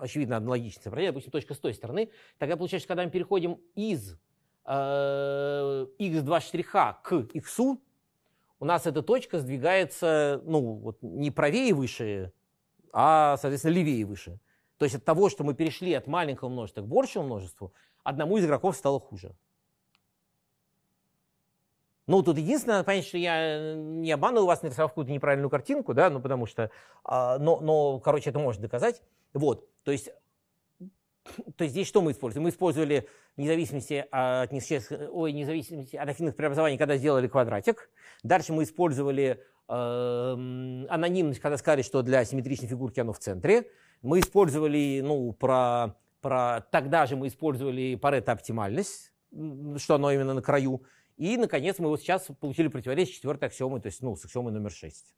Speaker 1: очевидно аналогичное сопротивление, допустим, точка с той стороны, тогда получается, когда мы переходим из э, x2 штриха к x, у нас эта точка сдвигается ну, вот, не правее выше, а, соответственно, левее выше. То есть от того, что мы перешли от маленького множества к большему множеству, одному из игроков стало хуже. Ну, тут единственное, надо понять, что я э, не обманываю вас, нарисовав какую-то неправильную картинку, да, ну, потому что, а, но, но, короче, это можно доказать. Вот, то есть, то есть здесь что мы используем? Мы использовали независимости от несущественных, ой, независимости от активных преобразований, когда сделали квадратик. Дальше мы использовали э, анонимность, когда сказали, что для симметричной фигурки оно в центре. Мы использовали, ну, про, про тогда же мы использовали парето-оптимальность, что оно именно на краю. И, наконец, мы вот сейчас получили противоречие четвертой аксиомы, то есть ну, с аксиомой номер шесть.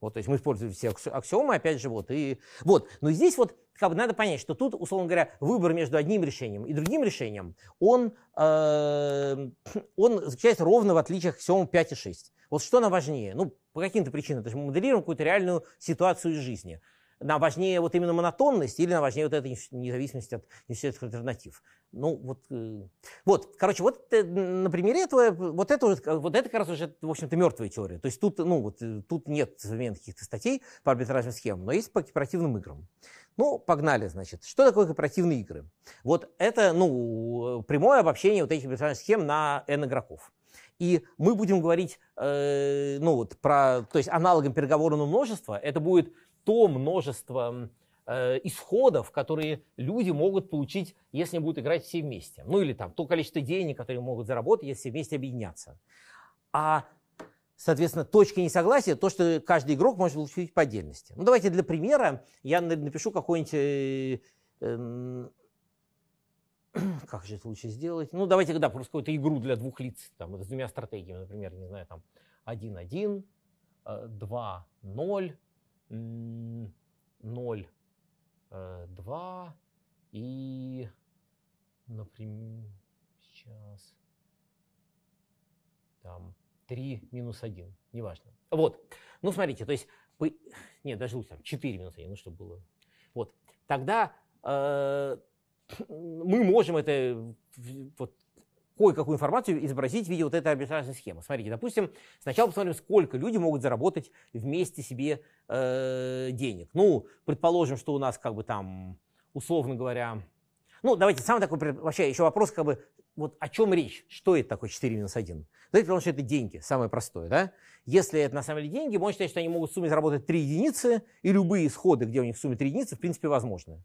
Speaker 1: Вот, то есть мы используем все аксиомы, опять же, вот, и вот. Но здесь вот как бы надо понять, что тут, условно говоря, выбор между одним решением и другим решением, он, э, он заключается ровно в отличиях аксиом 5 и 6. Вот что нам важнее? Ну, по каким-то причинам, то есть мы моделируем какую-то реальную ситуацию из жизни нам важнее вот именно монотонность или нам важнее вот эта независимость от институтских альтернатив. Ну, вот, э, вот, короче, вот э, на примере этого, вот это, уже, вот это как раз уже, в общем-то, мертвая теория. То есть тут, ну, вот, э, тут нет современных каких-то статей по арбитражным схемам, но есть по кооперативным играм. Ну, погнали, значит. Что такое кооперативные игры? Вот это, ну, прямое обобщение вот этих арбитражных схем на N игроков. И мы будем говорить, э, ну вот, про, то есть аналогом переговорного множества, это будет то множество э, исходов, которые люди могут получить, если будут играть все вместе. Ну или там то количество денег, которые могут заработать, если вместе объединяться. А, соответственно, точки несогласия, то, что каждый игрок может получить по отдельности. Ну давайте для примера я напишу какой-нибудь... Э, э, как же это лучше сделать? Ну, давайте, да, просто какую-то игру для двух лиц, там, с двумя стратегиями, например, не знаю, там, 1-1, 2-0, 0, 2 э, и, например, сейчас там 3 минус 1, неважно. Вот, ну смотрите, то есть, вы, нет, даже лучше, там 4 минус 1, ну чтобы было. Вот, тогда э, мы можем это вот кое-какую информацию изобразить в виде вот этой арбитражной схемы. Смотрите, допустим, сначала посмотрим, сколько люди могут заработать вместе себе э, денег. Ну, предположим, что у нас как бы там, условно говоря, ну, давайте, самый такой, вообще, еще вопрос, как бы, вот о чем речь? Что это такое 4 минус 1? Знаете, потому что это деньги, самое простое, да? Если это на самом деле деньги, можно считать, что они могут в сумме заработать 3 единицы, и любые исходы, где у них в сумме 3 единицы, в принципе, возможны.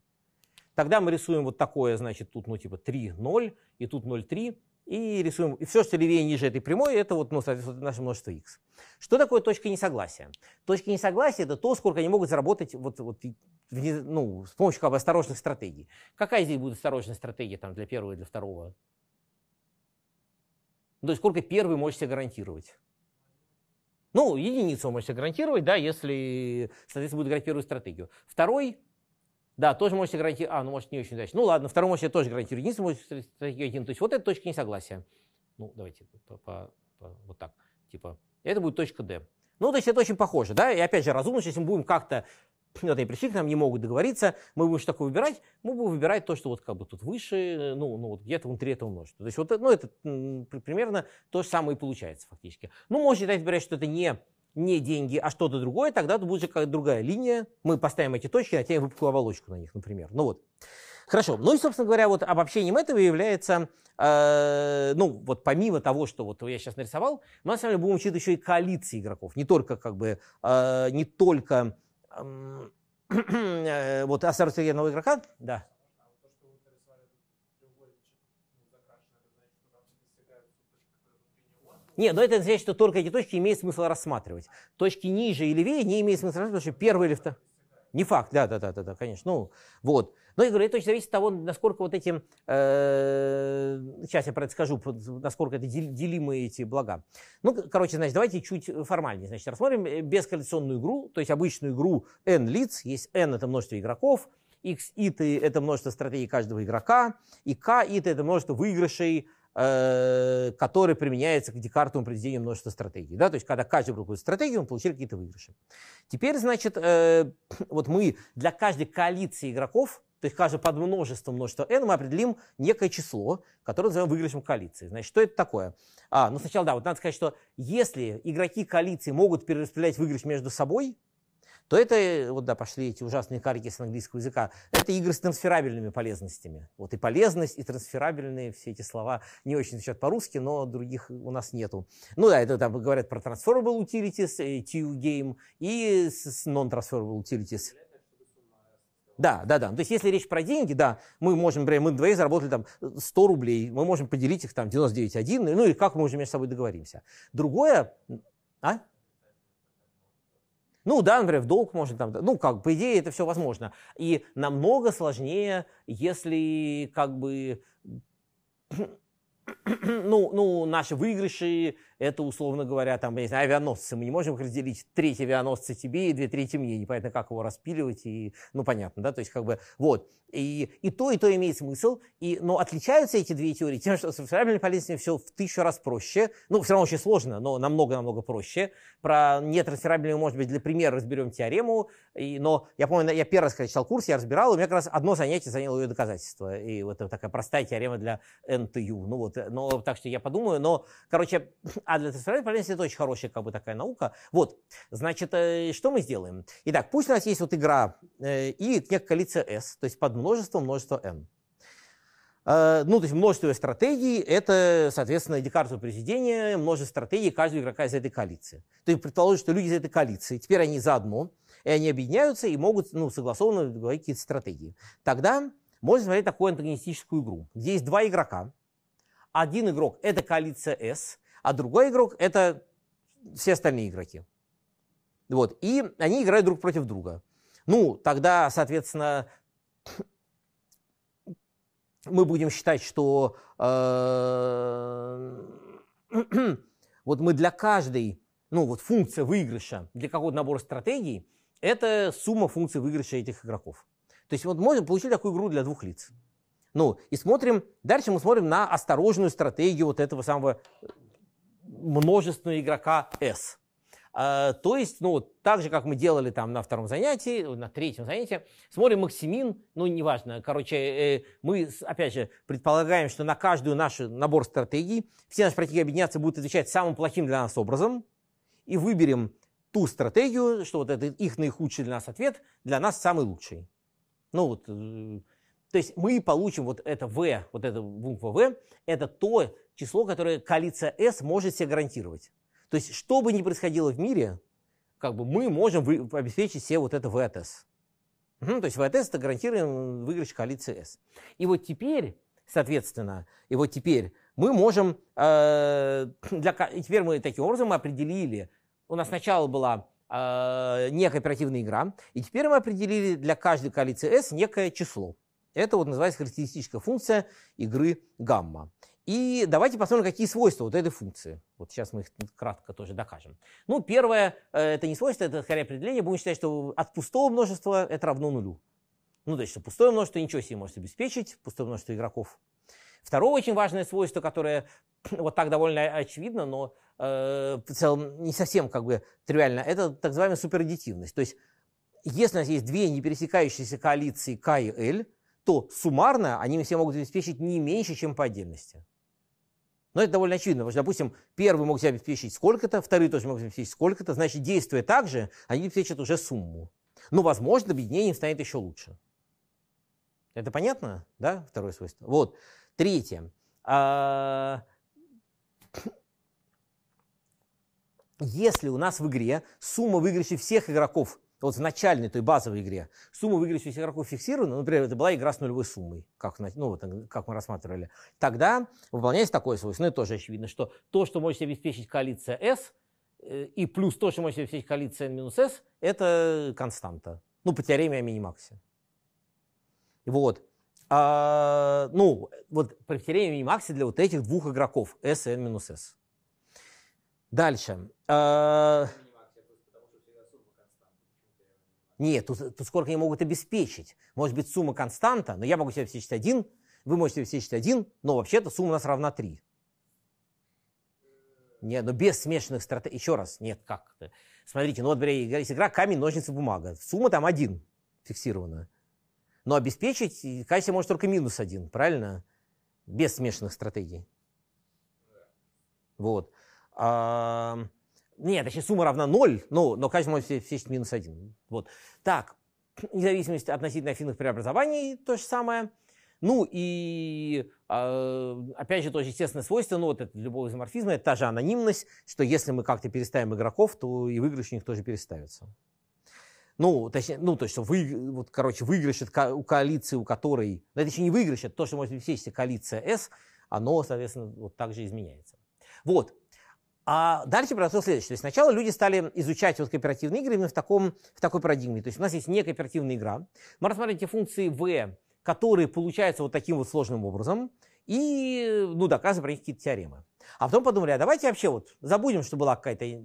Speaker 1: Тогда мы рисуем вот такое, значит, тут, ну, типа 3, 0, и тут 0, 3 и рисуем. И все, что левее ниже этой прямой, это вот, ну, соответственно, наше множество x. Что такое точка несогласия? Точка несогласия – это то, сколько они могут заработать вот, вот, ну, с помощью как бы, осторожных стратегий. Какая здесь будет осторожная стратегия там, для первого и для второго? Ну, то есть сколько первый можете гарантировать? Ну, единицу вы можете гарантировать, да, если, соответственно, будет играть первую стратегию. Второй да, тоже можете гарантировать. А, ну может не очень удачно. Ну ладно, второй можете тоже гарантировать. Единственное, можете стратегию один. То есть вот это точка несогласия. Ну, давайте по, по, по, вот так. Типа, это будет точка D. Ну, то есть это очень похоже, да? И опять же, разумно, если мы будем как-то вот они пришли к нам, не могут договориться, мы будем что то выбирать, мы будем выбирать то, что вот как бы тут выше, ну, ну вот где-то внутри этого множества. То есть вот э, ну, это примерно то же самое и получается фактически. Ну, можно считать, что это не не деньги, а что-то другое, тогда это будет же как другая линия. Мы поставим эти точки, натянем выпуклую оболочку на них, например. Ну вот. Хорошо. Ну и, собственно говоря, вот обобщением этого является, э, ну вот помимо того, что вот я сейчас нарисовал, мы на самом деле будем учитывать еще и коалиции игроков, не только как бы, э, не только эм, э, вот ассортимент одного игрока, да. Нет, но это значит, что только эти точки имеет смысл рассматривать. Точки ниже и левее не имеет смысла рассматривать, потому что первый лифт, Не факт, да, да, да, да, да конечно. Ну, вот. Но я говорю, это очень зависит от того, насколько вот эти, э, сейчас я про это скажу, насколько это делимые эти блага. Ну, короче, значит, давайте чуть формальнее, значит, рассмотрим э, бескоалиционную игру, то есть обычную игру n лиц, есть n это множество игроков, x ит это множество стратегий каждого игрока, и k ит это множество выигрышей Э, который применяется к декартовому произведению множества стратегий. Да? То есть, когда каждый был какую-то стратегию, мы получили какие-то выигрыши. Теперь, значит, э, вот мы для каждой коалиции игроков, то есть каждый под множеством множества n, мы определим некое число, которое называем выигрышем коалиции. Значит, что это такое? А, ну сначала, да, вот надо сказать, что если игроки коалиции могут перераспределять выигрыш между собой, то это, э, вот да, пошли эти ужасные карики с английского языка, это игры с трансферабельными полезностями. Вот и полезность, и трансферабельные, все эти слова не очень звучат по-русски, но других у нас нету. Ну да, это там говорят про transferable utilities, TU game и non-transferable utilities. Да, да, да. То есть если речь про деньги, да, мы можем, например, мы двое заработали там 100 э, рублей, мы можем поделить их там 99,1, ну и как мы уже между собой договоримся. Другое, а? Ну, да, например, в долг можно там, ну, как, по идее, это все возможно. И намного сложнее, если, как бы, ну, ну, наши выигрыши это, условно говоря, там, я не знаю, авианосцы. Мы не можем их разделить. Треть авианосца тебе и две трети мне. Непонятно, как его распиливать. И, ну, понятно, да, то есть как бы вот. И, и то, и то имеет смысл. И, но отличаются эти две теории тем, что с вариабельной полезностью все в тысячу раз проще. Ну, все равно очень сложно, но намного-намного проще. Про нетрансферабельную, может быть, для примера разберем теорему. И, но я помню, я первый раз, когда читал курс, я разбирал, и у меня как раз одно занятие заняло ее доказательство. И вот это такая простая теорема для NTU. Ну вот, но, так что я подумаю. Но, короче, а для тестирования поверхности это очень хорошая как бы такая наука. Вот, значит, э, что мы сделаем? Итак, пусть у нас есть вот игра э, и некая коалиция S, то есть под множество множество N. Э, ну, то есть множество стратегий – это, соответственно, декарту произведения, множество стратегий каждого игрока из этой коалиции. То есть предположим, что люди из этой коалиции, теперь они заодно, и они объединяются и могут ну, согласованно говорить какие-то стратегии. Тогда можно смотреть такую антагонистическую игру, где есть два игрока. Один игрок – это коалиция S, а другой игрок — это все остальные игроки. Вот. И они играют друг против друга. Ну, тогда, соответственно, мы будем считать, что э, вот мы для каждой, ну вот функция выигрыша для какого-то набора стратегий – это сумма функций выигрыша этих игроков. То есть вот можно получить такую игру для двух лиц. Ну, и смотрим, дальше мы смотрим на осторожную стратегию вот этого самого множественного игрока S. А, то есть, ну, так же, как мы делали там на втором занятии, на третьем занятии, смотрим Максимин, ну, неважно, короче, э, мы, опять же, предполагаем, что на каждую нашу набор стратегий все наши противники объединяться будут отвечать самым плохим для нас образом, и выберем ту стратегию, что вот этот их наихудший для нас ответ, для нас самый лучший. Ну, вот, э, то есть мы получим вот это V, вот это буква V, это то число, которое коалиция S может себе гарантировать. То есть что бы ни происходило в мире, как бы мы можем вы, обеспечить себе вот это V от S. Угу, то есть V от S это гарантирован выигрыш коалиции S. И вот теперь, соответственно, и вот теперь мы можем, э, для, и теперь мы таким образом определили, у нас сначала была э, некая оперативная игра, и теперь мы определили для каждой коалиции S некое число. Это вот называется характеристическая функция игры гамма. И давайте посмотрим, какие свойства вот этой функции. Вот сейчас мы их кратко тоже докажем. Ну, первое, э, это не свойство, это скорее определение. Будем считать, что от пустого множества это равно нулю. Ну, то есть, что пустое множество ничего себе может обеспечить, пустое множество игроков. Второе очень важное свойство, которое вот так довольно очевидно, но э, в целом не совсем как бы тривиально, это так называемая супераддитивность. То есть, если у нас есть две непересекающиеся коалиции К и Л то суммарно они все могут обеспечить не меньше, чем по отдельности. Но это довольно очевидно, потому что, допустим, первый могут себя обеспечить сколько-то, вторые тоже могут обеспечить сколько-то, значит, действуя так же, они обеспечат уже сумму. Но, возможно, объединение станет еще лучше. Это понятно, да, второе свойство? Вот. Третье. А, если у нас в игре сумма выигрышей всех игроков вот в начальной той базовой игре суммы выигрыш у игроков фиксирована, ну, например, это была игра с нулевой суммой, как, ну, вот, как мы рассматривали, тогда выполняется такое свойство. Ну, и тоже очевидно, что то, что может обеспечить коалиция S, э, и плюс то, что может обеспечить коалиция N минус S, это константа. Ну, по теореме о минимаксе. Вот. А, ну, вот по теореме о минимаксе для вот этих двух игроков S и N минус S. Дальше. А, нет, тут, тут сколько они могут обеспечить. Может быть, сумма константа, но я могу себе обеспечить один, вы можете обеспечить один, но вообще-то сумма у нас равна 3. Нет, но ну без смешанных стратегий. Еще раз, нет, как? -то. Смотрите, ну вот есть игра камень, ножницы, бумага. Сумма там один фиксированная. Но обеспечить Кайся может только минус один, правильно? Без смешанных стратегий. Вот. А, нет, точнее, сумма равна 0, ну, но качество может сесть минус 1. Вот. Так, независимость относительно афинных преобразований то же самое. Ну и, а, опять же, тоже естественное свойство, ну вот это любого изоморфизма, это та же анонимность, что если мы как-то переставим игроков, то и выигрыш у них тоже переставится. Ну, точнее, ну, то есть, вы, вот, короче, выигрыш от ко- у коалиции, у которой, но это еще не выигрыш, это то, что может пересечься коалиция S, оно, соответственно, вот так же изменяется. Вот, а дальше произошло следующее. То есть сначала люди стали изучать вот кооперативные игры именно в, таком, в такой парадигме. То есть у нас есть некооперативная игра. Мы рассматриваем те функции v, которые получаются вот таким вот сложным образом, и ну, доказываем про них какие-то теоремы. А потом подумали, а давайте вообще вот забудем, что была какая-то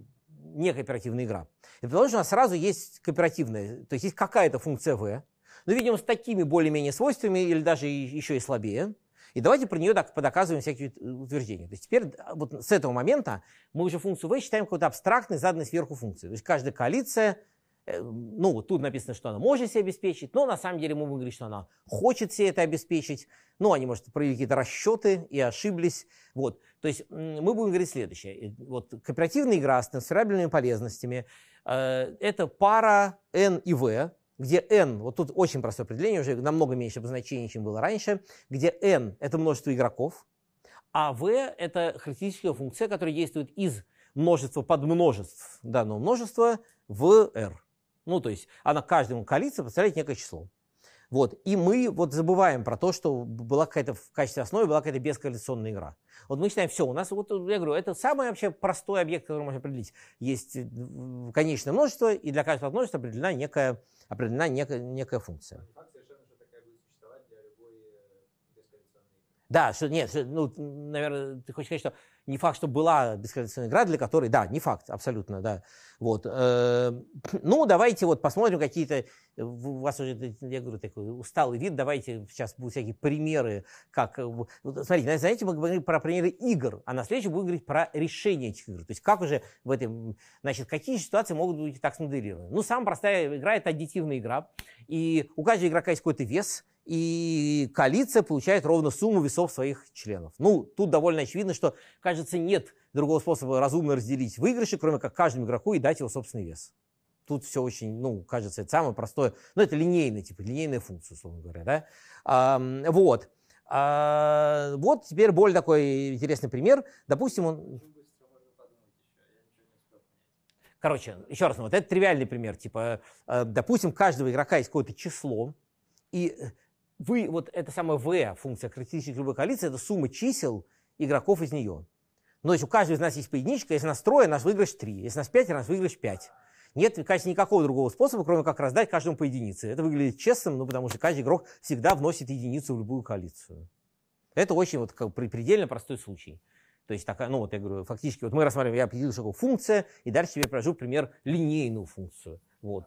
Speaker 1: некооперативная игра. И потому что у нас сразу есть кооперативная, то есть есть какая-то функция v, но, ну, видимо, с такими более-менее свойствами или даже еще и слабее, и давайте про нее так подоказываем всякие утверждения. То есть теперь вот с этого момента мы уже функцию v считаем какой-то абстрактной, заданной сверху функцией. То есть каждая коалиция, э, ну, тут написано, что она может себе обеспечить, но на самом деле мы будем говорить, что она хочет себе это обеспечить. Ну, они, может, провели какие-то расчеты и ошиблись. Вот. То есть мы будем говорить следующее. Э, вот кооперативная игра с трансферабельными полезностями э, – это пара n и v, где n, вот тут очень простое определение, уже намного меньше обозначений, чем было раньше, где n – это множество игроков, а v – это характеристическая функция, которая действует из множества подмножеств данного множества в r. Ну, то есть она каждому коалиции представляет некое число. Вот. И мы вот забываем про то, что была какая-то в качестве основы была какая-то бескоалиционная игра. Вот мы считаем, все, у нас, вот я говорю, это самый вообще простой объект, который можно определить. Есть э, конечное множество, и для каждого множества определена некая, определена некая, некая функция. Да, что нет, что, ну, наверное, ты хочешь сказать, что не факт, что была бесконечная игра, для которой, да, не факт, абсолютно, да. Вот. Э, ну, давайте вот посмотрим какие-то, у вас уже, я говорю, такой усталый вид, давайте сейчас будут всякие примеры, как, э, смотрите, знаете, мы говорили про примеры игр, а на следующем будем говорить про решение этих игр, то есть как уже в этом, значит, какие ситуации могут быть так смоделированы. Ну, самая простая игра – это аддитивная игра, и у каждого игрока есть какой-то вес, и коалиция получает ровно сумму весов своих членов. Ну, тут довольно очевидно, что, кажется, нет другого способа разумно разделить выигрыши, кроме как каждому игроку и дать его собственный вес. Тут все очень, ну, кажется, это самое простое. Ну, это линейная, типа, линейная функция, условно говоря, да? А, вот. А, вот теперь более такой интересный пример. Допустим, он... Короче, еще раз, ну, вот это тривиальный пример. Типа, э, допустим, каждого игрока есть какое-то число, и вы, вот эта самая V, функция критических любой коалиции, это сумма чисел игроков из нее. Но ну, есть у каждого из нас есть по единичке, если нас трое, наш выигрыш три, Если нас пять, наш выигрыш пять. Нет, кажется, никакого другого способа, кроме как раздать каждому по единице. Это выглядит честным, ну, потому что каждый игрок всегда вносит единицу в любую коалицию. Это очень вот предельно простой случай. То есть, такая, ну вот я говорю, фактически, вот мы рассматриваем, я определил, что такое функция, и дальше тебе привожу пример линейную функцию. Вот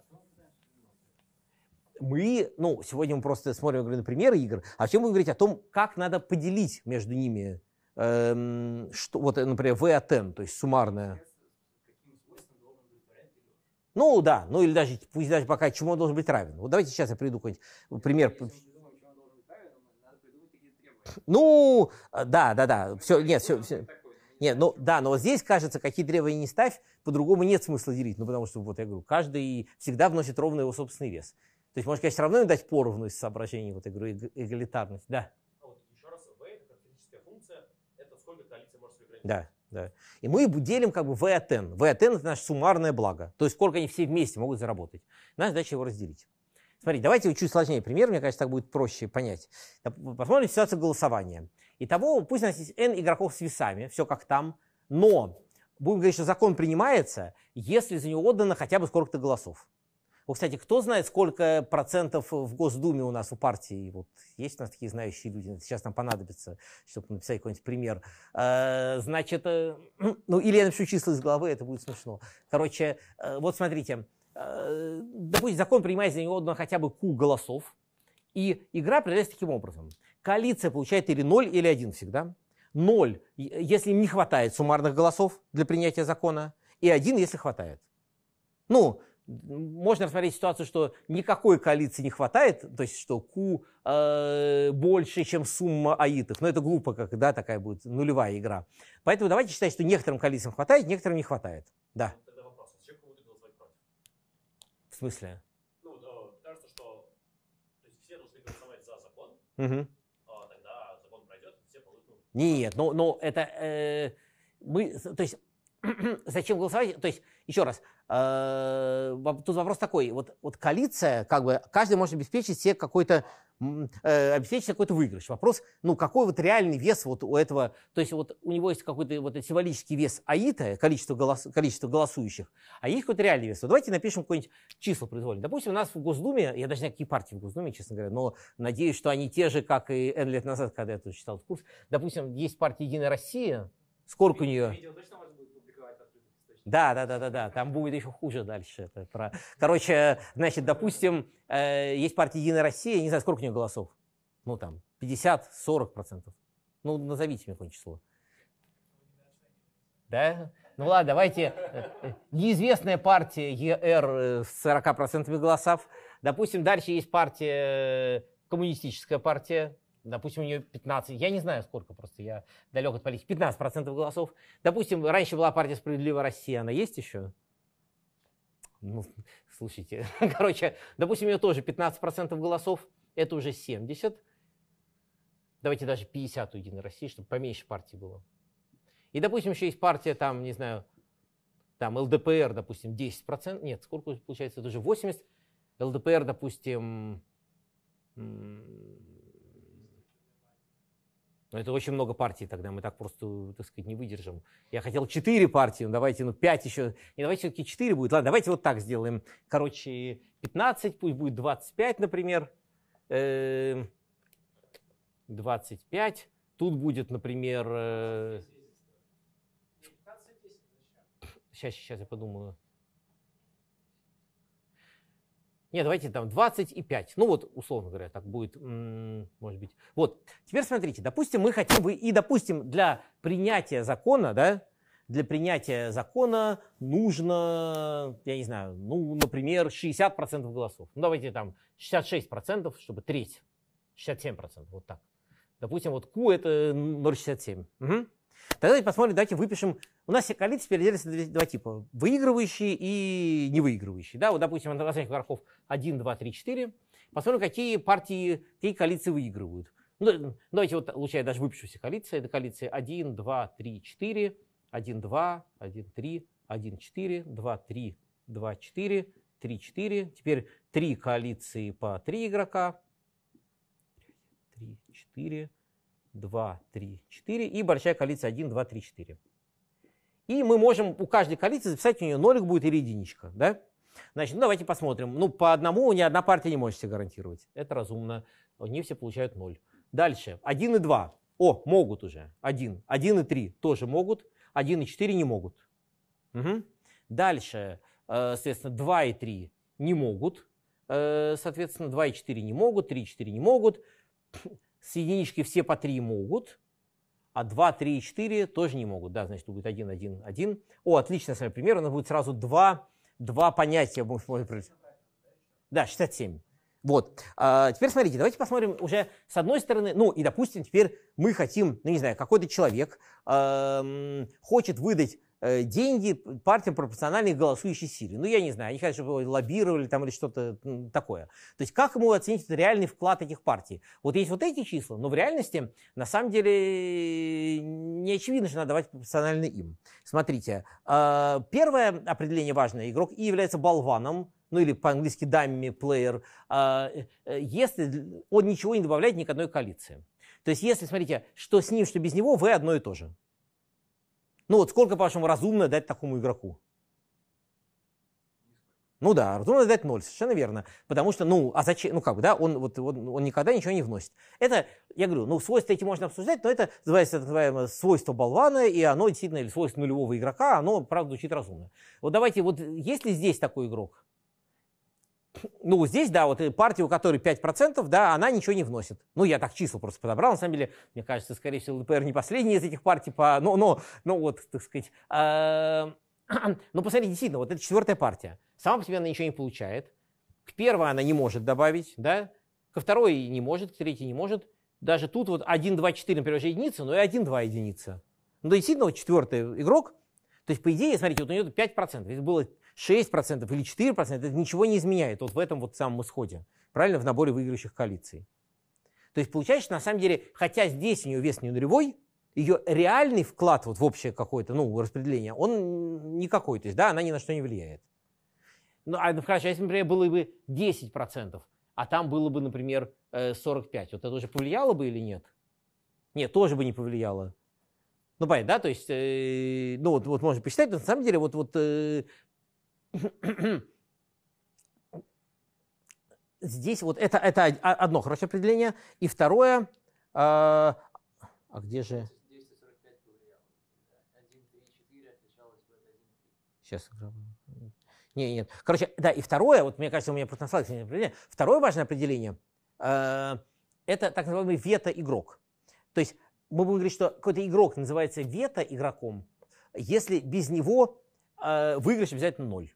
Speaker 1: мы, ну, сегодня мы просто смотрим, говорю, на примеры игр, а чем будем говорить о том, как надо поделить между ними, эм, что, вот, например, V от N, то есть суммарное. Ну да, ну или даже, пусть даже пока чему он должен быть равен. Вот давайте сейчас я приду какой-нибудь ну, пример. Ну, э, да, да, да, все, нет, все, все. Нет, ну да, но вот здесь, кажется, какие требования не ставь, по-другому нет смысла делить. Ну, потому что, вот я говорю, каждый всегда вносит ровно его собственный вес. То есть может, конечно, все равно им дать поровну из соображений вот игру эгалитарность. Да. А вот еще раз, v это характеристическая функция, это сколько коалиция может себе Да. Да. И мы делим как бы v от n. v от n это наше суммарное благо. То есть сколько они все вместе могут заработать. Наша задача его разделить. Смотрите, давайте чуть сложнее пример, мне кажется, так будет проще понять. Посмотрим ситуацию голосования. Итого, пусть у нас есть n игроков с весами, все как там, но будем говорить, что закон принимается, если за него отдано хотя бы сколько-то голосов. Вот, кстати, кто знает, сколько процентов в Госдуме у нас у партии? Вот есть у нас такие знающие люди? Сейчас нам понадобится, чтобы написать какой-нибудь пример. Э, значит, э, ну или я напишу числа из головы, это будет смешно. Короче, э, вот смотрите. Допустим, закон принимает за него хотя бы ку голосов. И игра определяется таким образом. Коалиция получает или 0, или 1 всегда. 0, если не хватает суммарных голосов для принятия закона, и 1, если хватает. Ну, можно рассмотреть ситуацию, что никакой коалиции не хватает, то есть что Q э, больше, чем сумма аитов. Но это глупо, когда такая будет нулевая игра. Поэтому давайте считать, что некоторым коалициям хватает, некоторым не хватает. Да. Ну, вопрос, а В смысле? Ну, э, кажется, что есть, все должны голосовать за закон, угу. тогда закон пройдет, все получат. Ну, Нет, но, но это э, мы, то есть зачем голосовать? То есть еще раз, э, тут вопрос такой, вот, вот коалиция, как бы, каждый может обеспечить себе какой-то э, обеспечить какой-то выигрыш. Вопрос, ну, какой вот реальный вес вот у этого, то есть вот у него есть какой-то вот символический вес АИТа, количество, голос, количество голосующих, а есть какой-то реальный вес. Вот давайте напишем какое-нибудь число произвольное. Допустим, у нас в Госдуме, я даже не знаю, какие партии в Госдуме, честно говоря, но надеюсь, что они те же, как и N лет назад, когда я тут читал этот курс. Допустим, есть партия «Единая Россия», сколько у нее? Видел, точно у вас да, да, да, да, да. Там будет еще хуже дальше. Это про... Короче, значит, допустим, э, есть партия Единая Россия, я не знаю, сколько у нее голосов. Ну, там, 50-40 процентов. Ну, назовите мне какое число. Да? Ну ладно, давайте. Э, неизвестная партия ЕР э, с 40% голосов. Допустим, дальше есть партия, э, коммунистическая партия, Допустим, у нее 15, я не знаю сколько, просто я далек от политики, 15% голосов. Допустим, раньше была партия «Справедливая Россия», она есть еще? Ну, слушайте, короче, допустим, у нее тоже 15% голосов, это уже 70. Давайте даже 50 у Единой России, чтобы поменьше партий было. И, допустим, еще есть партия, там, не знаю, там ЛДПР, допустим, 10%, нет, сколько получается, это уже 80, ЛДПР, допустим, но это очень много партий тогда, мы так просто, так сказать, не выдержим. Я хотел четыре партии, ну давайте, ну пять еще. Не, давайте все-таки четыре будет. Ладно, давайте вот так сделаем. Короче, 15, пусть будет 25, например. 25. Эм, Тут будет, например... Э, сейчас, сейчас я подумаю. Нет, давайте там 20 и 5. Ну вот, условно говоря, так будет, может быть. Вот, теперь смотрите, допустим, мы хотим бы, и допустим, для принятия закона, да, для принятия закона нужно, я не знаю, ну, например, 60% голосов. Ну, давайте там 66%, чтобы треть, 67%, вот так. Допустим, вот Q это 0,67. Угу. Тогда посмотрим, давайте выпишем. У нас все коалиции теперь делятся на два типа. Выигрывающие и невыигрывающие. Да, вот, допустим, на разных игроков 1, 2, 3, 4. Посмотрим, какие партии, какие коалиции выигрывают. Ну, давайте вот, лучше я даже выпишу все коалиции. Это коалиции 1, 2, 3, 4, 1, 2, 1, 3, 1, 4, 2, 3, 2, 4, 3, 4. Теперь три коалиции по три игрока. 3, 4, 2, 3, 4 и большая коалиция 1, 2, 3, 4. И мы можем у каждой коалиции записать, у нее нолик будет или единичка. Да? Значит, ну давайте посмотрим. Ну, по одному ни одна партия не может себе гарантировать. Это разумно. они все получают ноль. Дальше. 1 и 2. О, могут уже. 1. 1 и 3 тоже могут. 1 и 4 не могут. Угу. Дальше, э, соответственно, 2 и 3 не могут. Э, соответственно, 2 и 4 не могут, 3 и 4 не могут с единички все по три могут, а 2, 3 и 4 тоже не могут. Да, значит, будет 1, 1, 1. О, отлично, с вами пример. У нас будет сразу два, два понятия. Да, 67. Вот. А, теперь смотрите, давайте посмотрим уже с одной стороны, ну и допустим, теперь мы хотим, ну не знаю, какой-то человек э, хочет выдать Э, деньги партиям пропорциональной голосующей силе. Ну, я не знаю, они, конечно, лоббировали там или что-то такое. То есть как ему оценить реальный вклад этих партий? Вот есть вот эти числа, но в реальности, на самом деле, э, не очевидно, что надо давать пропорционально им. Смотрите, э, первое определение важное. Игрок И является болваном, ну или по-английски дамми плеер, если он ничего не добавляет ни к одной коалиции. То есть если, смотрите, что с ним, что без него, вы одно и то же. Ну вот сколько, по-вашему, разумно дать такому игроку? Ну да, разумно дать ноль, совершенно верно. Потому что, ну, а зачем, ну как бы, да, он, вот, он, он никогда ничего не вносит. Это, я говорю, ну, свойства эти можно обсуждать, но это называется так называемое свойство болвана, и оно действительно, или свойство нулевого игрока, оно, правда, звучит разумно. Вот давайте, вот есть ли здесь такой игрок? ну, здесь, да, вот партия, у которой 5%, да, она ничего не вносит. Ну, я так числа просто подобрал, на самом деле, мне кажется, скорее всего, ЛДПР не последняя из этих партий, по, но, но, но вот, так сказать, э, эм, но ну, посмотрите, действительно, вот эта четвертая партия, сама по себе она ничего не получает, к первой она не может добавить, да, ко второй не может, к третьей не может, даже тут вот 1, 2, 4, например, же единица, но и 1, 2 единица. Ну, действительно, вот четвертый игрок, то есть, по идее, смотрите, вот у нее 5%, если было 6% или 4%, это ничего не изменяет вот в этом вот самом исходе, правильно, в наборе выиграющих коалиций. То есть получается, на самом деле, хотя здесь у нее вес не нулевой, ее реальный вклад вот в общее какое-то ну, распределение, он никакой, то есть да, она ни на что не влияет. Ну, а, например, ну, если, например, было бы 10%, а там было бы, например, 45, э, вот это уже повлияло бы или нет? Нет, тоже бы не повлияло. Ну, понятно, да, то есть, э, ну, вот, вот можно посчитать, но на самом деле, вот, вот э, Здесь вот это, это а, одно хорошее определение. И второе, э, а где же... Сейчас. Не, нет. Короче, да, и второе, вот мне кажется, у меня просто осталось определение. Второе важное определение э, – это так называемый вето-игрок. То есть мы будем говорить, что какой-то игрок называется вето-игроком, если без него э, выигрыш обязательно ноль.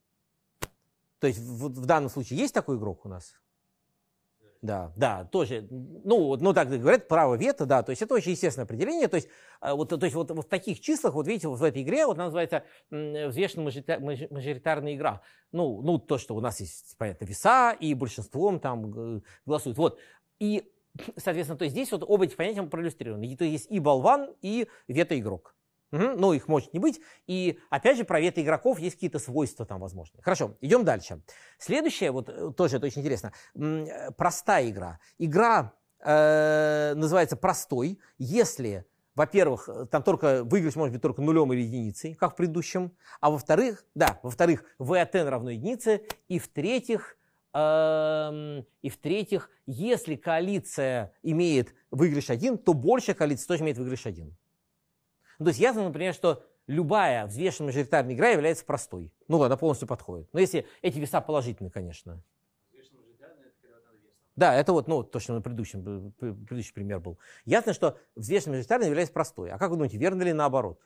Speaker 1: То есть в, в данном случае есть такой игрок у нас? Да, да, тоже, ну, ну так говорят, право вето, да, то есть это очень естественное определение, то есть а, вот, то есть вот, вот в таких числах, вот видите, вот в этой игре, вот она называется взвешенная мажоритарная игра, ну, ну то, что у нас есть, понятно, веса, и большинством там голосуют, вот, и, соответственно, то есть здесь вот оба эти понятия проиллюстрированы, то есть и болван, и вето-игрок. Угу, но их может не быть. И опять же, про вето игроков есть какие-то свойства там возможные. Хорошо, идем дальше. Следующее, вот э, тоже это очень интересно. Э, простая игра. Игра э, называется простой, если, во-первых, э, там только выигрыш может быть только нулем или единицей, как в предыдущем. А во-вторых, да, во-вторых, v от n равно единице. И в-третьих, эм, и в-третьих, если коалиция имеет выигрыш 1, то большая коалиция тоже имеет выигрыш 1. Ну, то есть ясно, например, что любая взвешенная мажоритарная игра является простой. Ну, она полностью подходит. Но если эти веса положительны, конечно. Да, это вот, ну, то, что на предыдущем, предыдущий пример был. Ясно, что взвешенная мажоритарная является простой. А как вы думаете, верно ли наоборот?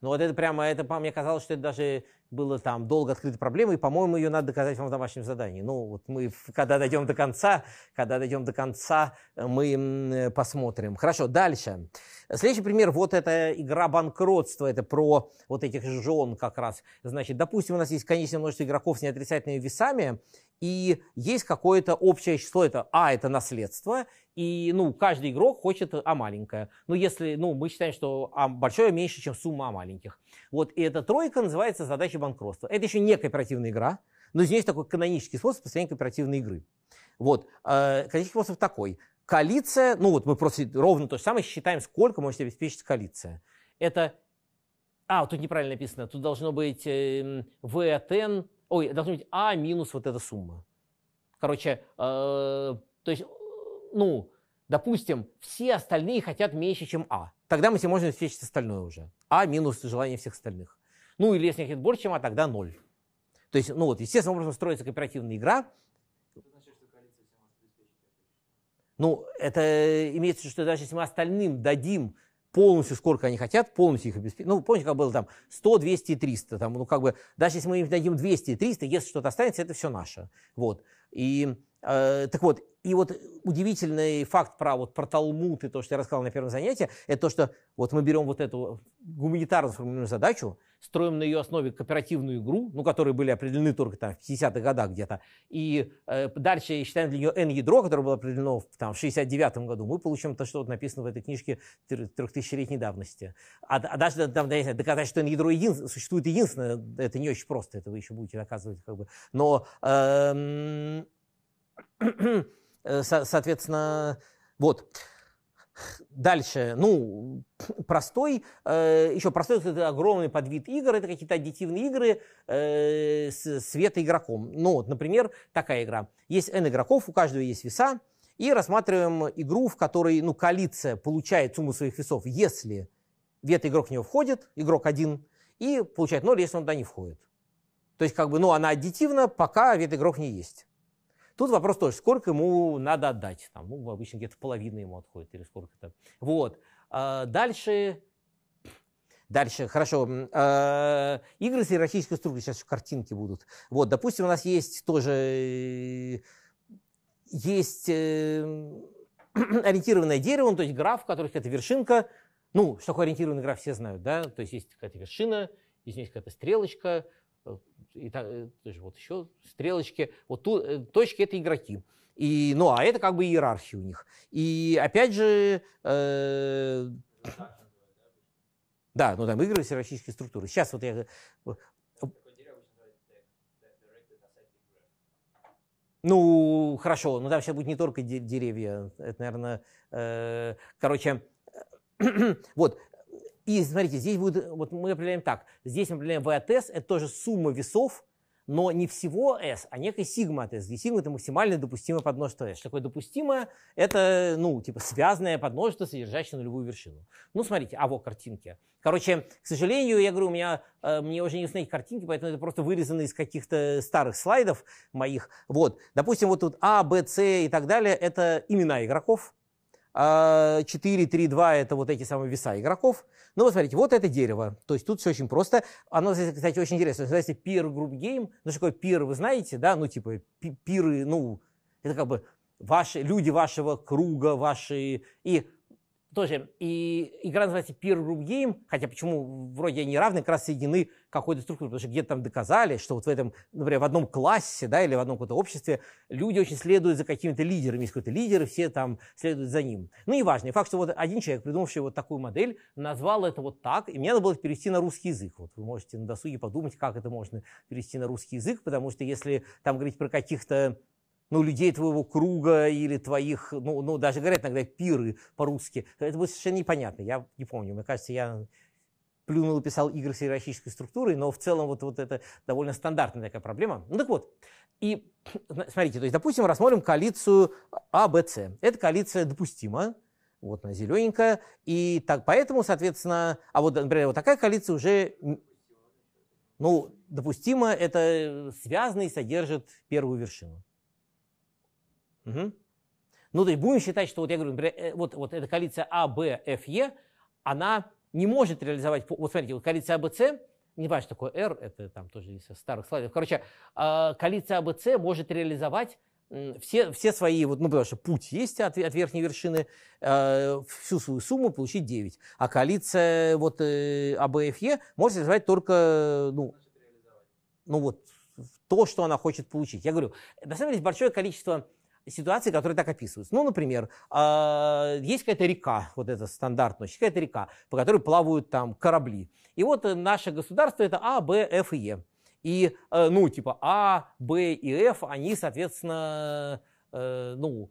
Speaker 1: Ну, вот это прямо, это, мне казалось, что это даже было там долго открыта проблема, и, по-моему, ее надо доказать вам в домашнем задании. Ну, вот мы, когда дойдем до конца, когда дойдем до конца, э, мы э, посмотрим. Хорошо, дальше. Следующий пример, вот эта игра банкротства, это про вот этих жен как раз. Значит, допустим, у нас есть конечное множество игроков с неотрицательными весами, и есть какое-то общее число, это А, это наследство, и, ну, каждый игрок хочет А маленькое. Ну, если, ну, мы считаем, что А большое меньше, чем сумма А маленьких. Вот, и эта тройка называется задача банкротства. Это еще не кооперативная игра, но здесь есть такой канонический способ построения кооперативной игры. Вот, э, канонический способ такой. Коалиция, ну, вот мы просто ровно то же самое считаем, сколько может обеспечить коалиция. Это а, тут неправильно написано. Тут должно быть э, эм, VTN Ой, должно быть А минус вот эта сумма. Короче, э, то есть, ну, допустим, все остальные хотят меньше, чем А. Тогда мы себе можем обеспечить остальное уже. А минус желание всех остальных. Ну, или если они хотят больше, чем А, тогда ноль. То есть, ну вот, естественно, образом строится кооперативная игра. Ну, это имеется в виду, что даже если мы остальным дадим полностью, сколько они хотят, полностью их обеспечить. Ну, помните, как было там 100, 200 и 300. Там, ну, как бы, даже если мы им дадим 200 и 300, если что-то останется, это все наше. Вот. И, э, так вот, и вот удивительный факт про, вот, про Талмуд и то, что я рассказал на первом занятии, это то, что вот мы берем вот эту гуманитарную сформулированную задачу, строим на ее основе кооперативную игру, ну, которые были определены только там в 50-х годах где-то, и э, дальше считаем для нее N-ядро, которое было определено там, в 69-м году, мы получим то, что вот написано в этой книжке трехтысячелетней давности. А, а даже там, доказать, что N-ядро един, существует единственное, это не очень просто, это вы еще будете доказывать. Как бы. Но... Э, Э, соответственно, вот. Дальше, ну, простой, э, еще простой, это огромный подвид игр, это какие-то аддитивные игры э, с света игроком. Ну, вот, например, такая игра. Есть N игроков, у каждого есть веса, и рассматриваем игру, в которой, ну, коалиция получает сумму своих весов, если в игрок в него входит, игрок один, и получает ноль, если он туда не входит. То есть, как бы, ну, она аддитивна, пока вет игрок не есть. Тут вопрос тоже, сколько ему надо отдать. Там, ну, обычно где-то половина ему отходит или сколько-то. Вот. А дальше Дальше, хорошо. Э, игры с иерархической структурой, сейчас картинки будут. Вот, допустим, у нас есть тоже есть э, ориентированное дерево, ну, то есть граф, в какая-то вершинка. Ну, что такое ориентированный граф, все знают, да? То есть есть какая-то вершина, из них какая-то стрелочка, Э, и так, э, то есть вот еще стрелочки, вот ту, э, точки это игроки. И, ну, а это как бы иерархия у них. И опять же, э, да, ну там игры российские структуры. Сейчас вот я... Ну, хорошо, ну там сейчас будет не только деревья, это, наверное, э, короче, вот, и смотрите, здесь будет, вот мы определяем так, здесь мы определяем V от S, это тоже сумма весов, но не всего S, а некой сигма от S, где сигма это максимально допустимое подмножество S. Что такое допустимое? Это, ну, типа связанное подмножество, содержащее нулевую вершину. Ну, смотрите, а вот картинки. Короче, к сожалению, я говорю, у меня, э, мне уже не установить картинки, поэтому это просто вырезано из каких-то старых слайдов моих. Вот, допустим, вот тут А, Б, С и так далее, это имена игроков, 4-3-2 а, это вот эти самые веса игроков. Ну вот смотрите, вот это дерево. То есть тут все очень просто. Оно, кстати, очень интересно. Называется peer group game. Ну что такое peer, вы знаете, да? Ну типа пиры, ну это как бы ваши, люди вашего круга, ваши... И тоже, и игра называется Peer Group Game, хотя почему вроде они равны, как раз соединены какой-то структурой, потому что где-то там доказали, что вот в этом, например, в одном классе, да, или в одном каком-то обществе люди очень следуют за какими-то лидерами, есть какой-то лидер, и все там следуют за ним. Ну, и важный факт, что вот один человек, придумавший вот такую модель, назвал это вот так, и мне надо было перевести на русский язык. Вот вы можете на досуге подумать, как это можно перевести на русский язык, потому что если там говорить про каких-то ну, людей твоего круга или твоих, ну, ну даже говорят иногда пиры по-русски. Это будет совершенно непонятно, я не помню. Мне кажется, я плюнул и писал игры с иерархической структурой, но в целом вот, вот это довольно стандартная такая проблема. Ну так вот, и смотрите, то есть, допустим, рассмотрим коалицию А, Б, С. Эта коалиция допустима, вот она зелененькая, и так, поэтому, соответственно, а вот, например, вот такая коалиция уже, ну, допустима, это связано и содержит первую вершину. Угу. Ну, то есть будем считать, что вот я говорю, например, э, вот, вот эта коалиция А, Б, Ф, Е, она не может реализовать, вот смотрите, вот коалиция А, Б, С, не важно, что такое R, это там тоже из старых слайдов. Короче, а, коалиция ABC а, может реализовать все, все свои, вот, ну, потому что путь есть от, от верхней вершины, э, всю свою сумму получить 9. А коалиция вот, э, АБФЕ может реализовать только, ну, ну вот, то, что она хочет получить. Я говорю, на самом деле большое количество ситуации, которые так описываются. Ну, например, а, есть какая-то река, вот это стандартная, какая-то река, по которой плавают там корабли. И вот наше государство это А, Б, Ф и Е. И, э, ну, типа А, Б и Ф, они, соответственно, э, ну,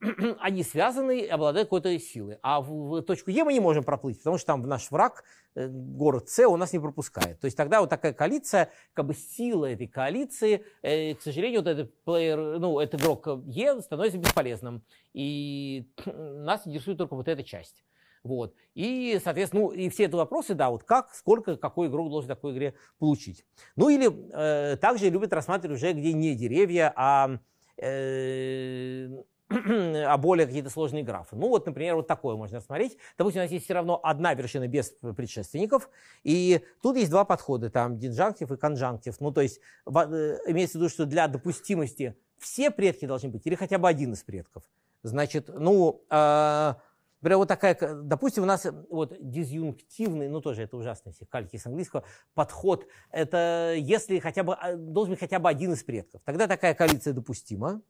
Speaker 1: они связаны и обладают какой-то силой. А в, в точку Е мы не можем проплыть, потому что там наш враг, э, город С, у нас не пропускает. То есть тогда вот такая коалиция, как бы сила этой коалиции, э, к сожалению, вот этот плеер, ну, этот игрок Е становится бесполезным. И нас интересует только вот эта часть. Вот. И, соответственно, ну, и все эти вопросы, да, вот как, сколько, какой игрок должен в такой игре получить. Ну или э, также любят рассматривать уже, где не деревья, а э, а более какие-то сложные графы. Ну вот, например, вот такое можно рассмотреть. Допустим, у нас есть все равно одна вершина без предшественников, и тут есть два подхода, там динжанктив и конжанктив. Ну то есть э, имеется в виду, что для допустимости все предки должны быть, или хотя бы один из предков. Значит, ну, э, вот такая, допустим, у нас э, вот дизъюнктивный, ну тоже это ужасно, все кальки с английского, подход, это если хотя бы, э, должен быть хотя бы один из предков, тогда такая коалиция допустима.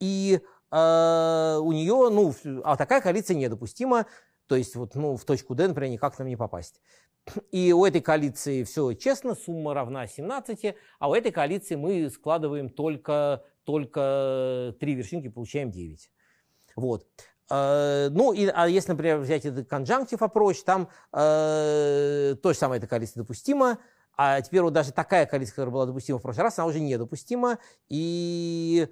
Speaker 1: И а, у нее, ну, а такая коалиция недопустима, то есть вот, ну, в точку Д, например, никак нам не попасть. И у этой коалиции все честно, сумма равна 17, а у этой коалиции мы складываем только, только 3 вершинки, получаем 9. Вот. А, ну, и, а если, например, взять этот конжанктив approach, там э, то же самое эта коалиция допустима, а теперь вот даже такая коалиция, которая была допустима в прошлый раз, она уже недопустима, и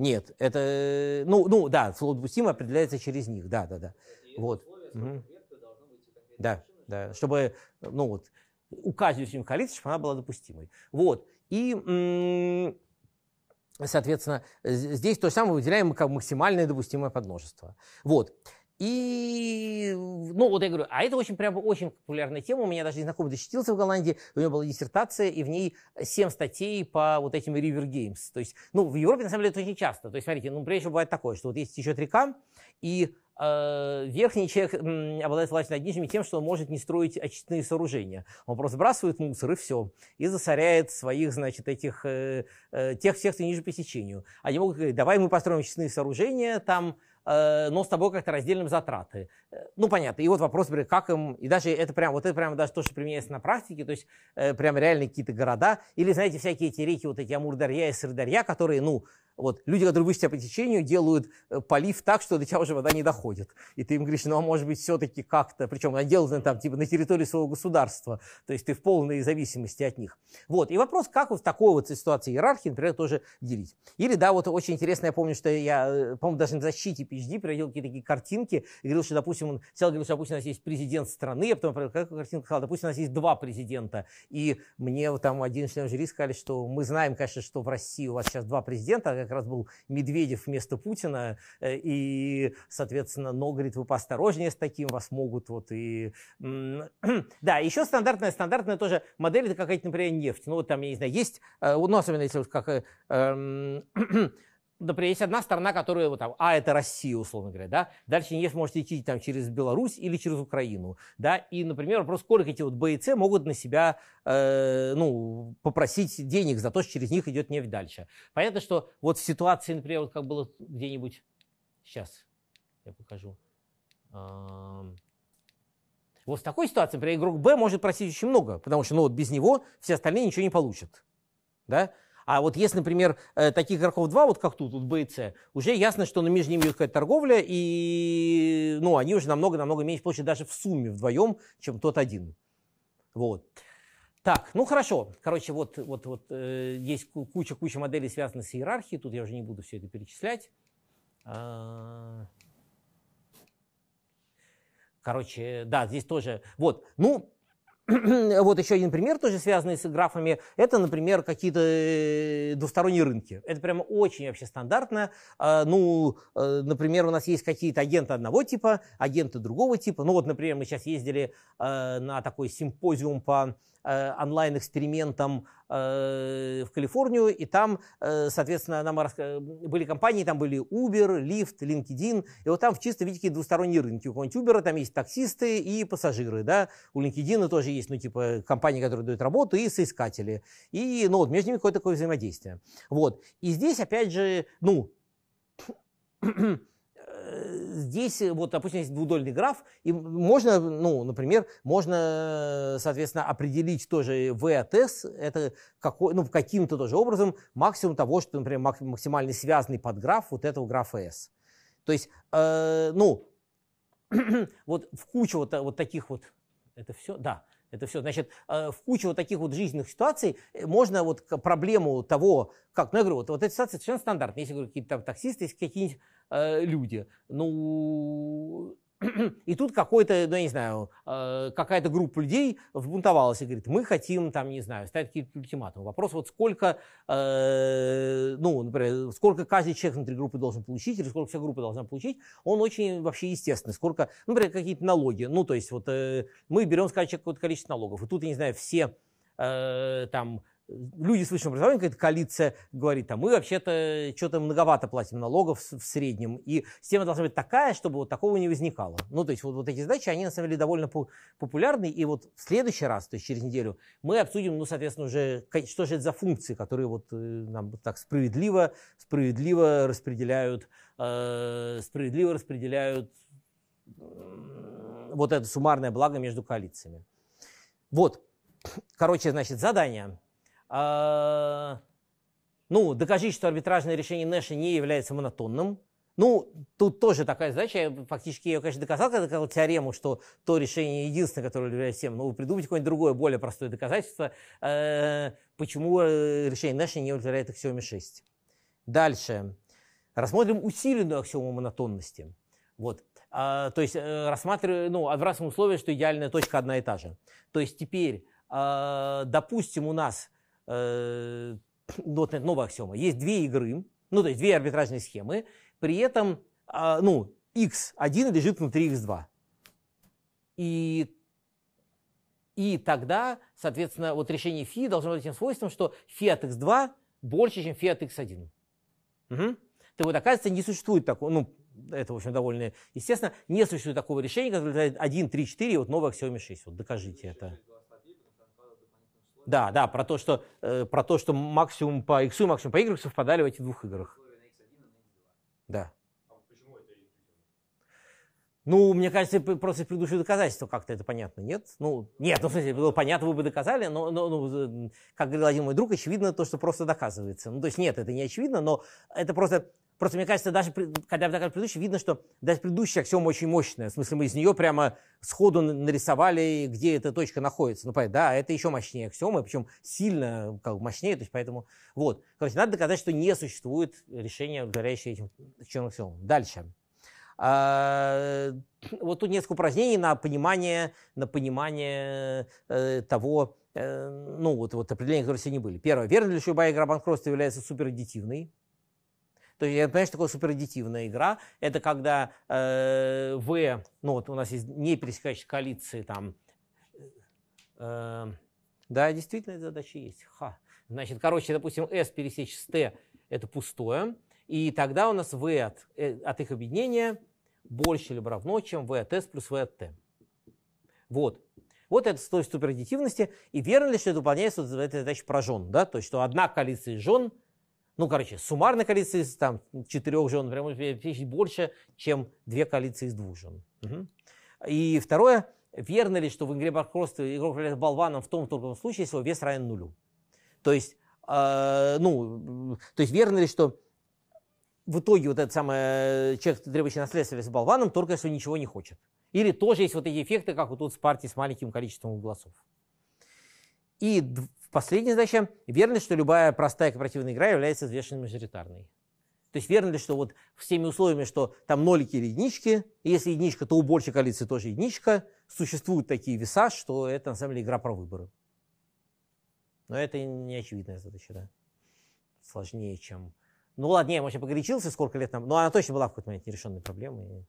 Speaker 1: Нет, это, ну, ну да, слово допустимо определяется через них, да, да, да. И вот. Условия, да, да, чтобы, ну вот, указывающим коалиции, чтобы она была допустимой. Вот. И, соответственно, здесь то же самое выделяем как максимальное допустимое подмножество. Вот. И, ну, вот я говорю, а это очень, прямо очень популярная тема. У меня даже знакомый защитился в Голландии, у него была диссертация, и в ней 7 статей по вот этим River Games. То есть, ну, в Европе, на самом деле, это очень часто. То есть, смотрите, ну, прежде всего бывает такое, что вот есть течет река, и э, верхний человек обладает властью над нижними тем, что он может не строить очистные сооружения. Он просто сбрасывает мусор и все. И засоряет своих, значит, этих, э, э, тех всех, кто ниже по течению. Они могут говорить, давай мы построим очистные сооружения, там Э, но с тобой как-то разделим затраты. Э, ну, понятно. И вот вопрос, например, как им, и даже это прям, вот это прям даже то, что применяется на практике, то есть э, прям реально какие-то города, или, знаете, всякие эти реки, вот эти Амур-Дарья и Сырдарья, которые, ну, вот. Люди, которые вышли по течению, делают э, полив так, что до тебя уже вода не доходит. И ты им говоришь, ну а может быть все-таки как-то, причем они делают там типа на территории своего государства, то есть ты в полной зависимости от них. Вот. И вопрос, как вот в такой вот ситуации иерархии, например, тоже делить. Или, да, вот очень интересно, я помню, что я, э, по-моему, даже на защите PhD приводил какие-то такие картинки, и говорил, что, допустим, он сел, говорил, что, допустим, у нас есть президент страны, я а потом как картинку сказал, допустим, у нас есть два президента, и мне вот там один член жюри сказали, что мы знаем, конечно, что в России у вас сейчас два президента, а как раз был Медведев вместо Путина, э, и, соответственно, но говорит, вы поосторожнее с таким, вас могут вот и... Да, еще стандартная, стандартная тоже модель, это какая-то, например, нефть. Ну, вот там, я не знаю, есть, э, ну, особенно если вот как э, эм, например, есть одна сторона, которая вот там, а это Россия, условно говоря, да, дальше не можете идти там через Беларусь или через Украину, да, и, например, вопрос, сколько эти вот Б и С могут на себя, э, ну, попросить денег за то, что через них идет нефть дальше. Понятно, что вот в ситуации, например, вот как было где-нибудь, сейчас я покажу, вот в такой ситуации, например, игрок Б может просить очень много, потому что, ну, вот без него все остальные ничего не получат, да, а вот если, например, э, таких игроков два, вот как тут, тут Б и С, уже ясно, что на между ними идет какая-то торговля, и ну, они уже намного-намного меньше площади даже в сумме вдвоем, чем тот один. Вот. Так, ну хорошо. Короче, вот, вот, вот э, есть куча-куча моделей, связанных с иерархией. Тут я уже не буду все это перечислять. А, короче, да, здесь тоже. Вот, ну, вот еще один пример, тоже связанный с графами, это, например, какие-то э, двусторонние рынки. Это прямо очень вообще стандартно. А, ну, э, например, у нас есть какие-то агенты одного типа, агенты другого типа. Ну вот, например, мы сейчас ездили э, на такой симпозиум по Э, онлайн-экспериментом э, в Калифорнию, и там, э, соответственно, нам были компании, там были Uber, Lyft, LinkedIn, и вот там в чисто видите какие двусторонние рынки. У какого-нибудь Uber там есть таксисты и пассажиры, да, у LinkedIn тоже есть, ну, типа, компании, которые дают работу, и соискатели, и, ну, вот между ними какое-то такое взаимодействие. Вот, и здесь, опять же, ну, здесь, э, вот, допустим, есть двудольный граф, и можно, ну, например, можно, соответственно, определить тоже v от s, это какой, ну, каким-то тоже образом максимум того, что, например, максимально связанный подграф вот этого графа s. То есть, э, ну, вот в кучу вот, вот таких вот, это все, да, это все, значит, э, в куче вот таких вот жизненных ситуаций э, можно вот проблему того, как, ну, я говорю, вот, вот эта ситуация совершенно стандартная. Если, говорю, какие-то там таксисты, если какие-нибудь Э, люди. Ну, и тут какой-то, ну, я не знаю, э, какая-то группа людей взбунтовалась и говорит, мы хотим, там, не знаю, ставить какие-то ультиматумы. Вопрос вот сколько, э, ну, например, сколько каждый человек внутри группы должен получить, или сколько вся группа должна получить, он очень вообще естественный. Сколько, ну, например, какие-то налоги. Ну, то есть вот мы берем, скажем, человек какое-то количество налогов, и тут, я не знаю, все там люди с высшим образованием, какая-то коалиция говорит, там, мы вообще-то что-то многовато платим налогов в среднем, и система должна быть такая, чтобы вот такого не возникало. Ну, то есть вот, вот эти задачи, они на самом деле довольно популярны, и вот в следующий раз, то есть через неделю, мы обсудим, ну, соответственно, уже, что же это за функции, которые вот э, нам так справедливо, справедливо распределяют, э, справедливо распределяют вот это суммарное благо между коалициями. Вот, короче, значит, задание – а, ну, докажи, что арбитражное решение Нэша не является монотонным. Ну, тут тоже такая задача, я фактически ее, конечно, доказал, когда доказал теорему, что то решение единственное, которое является всем. но ну, вы придумайте какое-нибудь другое, более простое доказательство, э, почему э, решение Нэша не удовлетворяет аксиоме 6. Дальше. Рассмотрим усиленную аксиому монотонности. Вот. А, то есть э, рассматриваем, ну, отбрасываем условие, что идеальная точка одна и та же. То есть теперь, а, допустим, у нас э, .NET ну, Nova аксиома. Есть две игры, ну, то есть две арбитражные схемы, при этом, э, ну, x1 лежит внутри x2. И, и тогда, соответственно, вот решение фи должно быть этим свойством, что фи от x2 больше, чем фи от x1. Угу. Так вот, оказывается, не существует такого, ну, это, в общем, довольно естественно, не существует такого решения, которое 1, 3, 4, вот новая аксиома 6. Вот докажите это. 2. Да, да, про то, что, э, про то, что максимум по X и максимум по Y совпадали в этих двух играх. Да. Ну, мне кажется, просто придушили доказательства, как-то это понятно, нет? Ну, нет, ну, в смысле, было понятно, вы бы доказали, но, но ну, как говорил один мой друг, очевидно то, что просто доказывается. Ну, то есть, нет, это не очевидно, но это просто Просто, мне кажется, даже когда я доказываю предыдущий, видно, что даже предыдущая аксиома очень мощная. В смысле, мы из нее прямо сходу нарисовали, где эта точка находится. Ну, понятно, да, это еще мощнее аксиома, причем сильно как, мощнее, то есть поэтому... Вот. Короче, надо доказать, что не существует решения, удовлетворяющего этим четырем аксиомам. Дальше. А, вот тут несколько упражнений на понимание, на понимание э, того, э, ну, вот, вот определения, которые сегодня были. Первое. Верно ли, что любая игра банкротства является супераддитивной? То есть, понимаешь, такое супераддитивная игра. Это когда э, вы, ну вот у нас есть не пересекающие коалиции там. Э, да, действительно, эта задача есть. Ха. Значит, короче, допустим, S пересечь с T – это пустое. И тогда у нас V от, э, от их объединения больше либо равно, чем V от S плюс V от T. Вот. Вот это стоит супераддитивности. И верно ли, что это выполняется вот эта задача про жен? Да? То есть, что одна коалиция жен – ну, короче, суммарное количество из там, четырех жен прямо больше, чем две коалиции из двух жен. Угу. И второе, верно ли, что в игре банкротства игрок является болваном в том только случае, если его вес равен нулю? То есть, э, ну, то есть верно ли, что в итоге вот этот самый э, человек, требующий наследство, является болваном, только если ничего не хочет? Или тоже есть вот эти эффекты, как вот тут с партией с маленьким количеством голосов? И Последняя задача – верно ли, что любая простая кооперативная игра является взвешенной мажоритарной? То есть верно ли, что вот с теми условиями, что там нолики или единички, и если единичка, то у большей коалиции тоже единичка, существуют такие веса, что это на самом деле игра про выборы. Но это не очевидная задача, да. Сложнее, чем... Ну ладно, я, может, погорячился, сколько лет нам... Но ну, она точно была в какой-то момент нерешенной проблемой.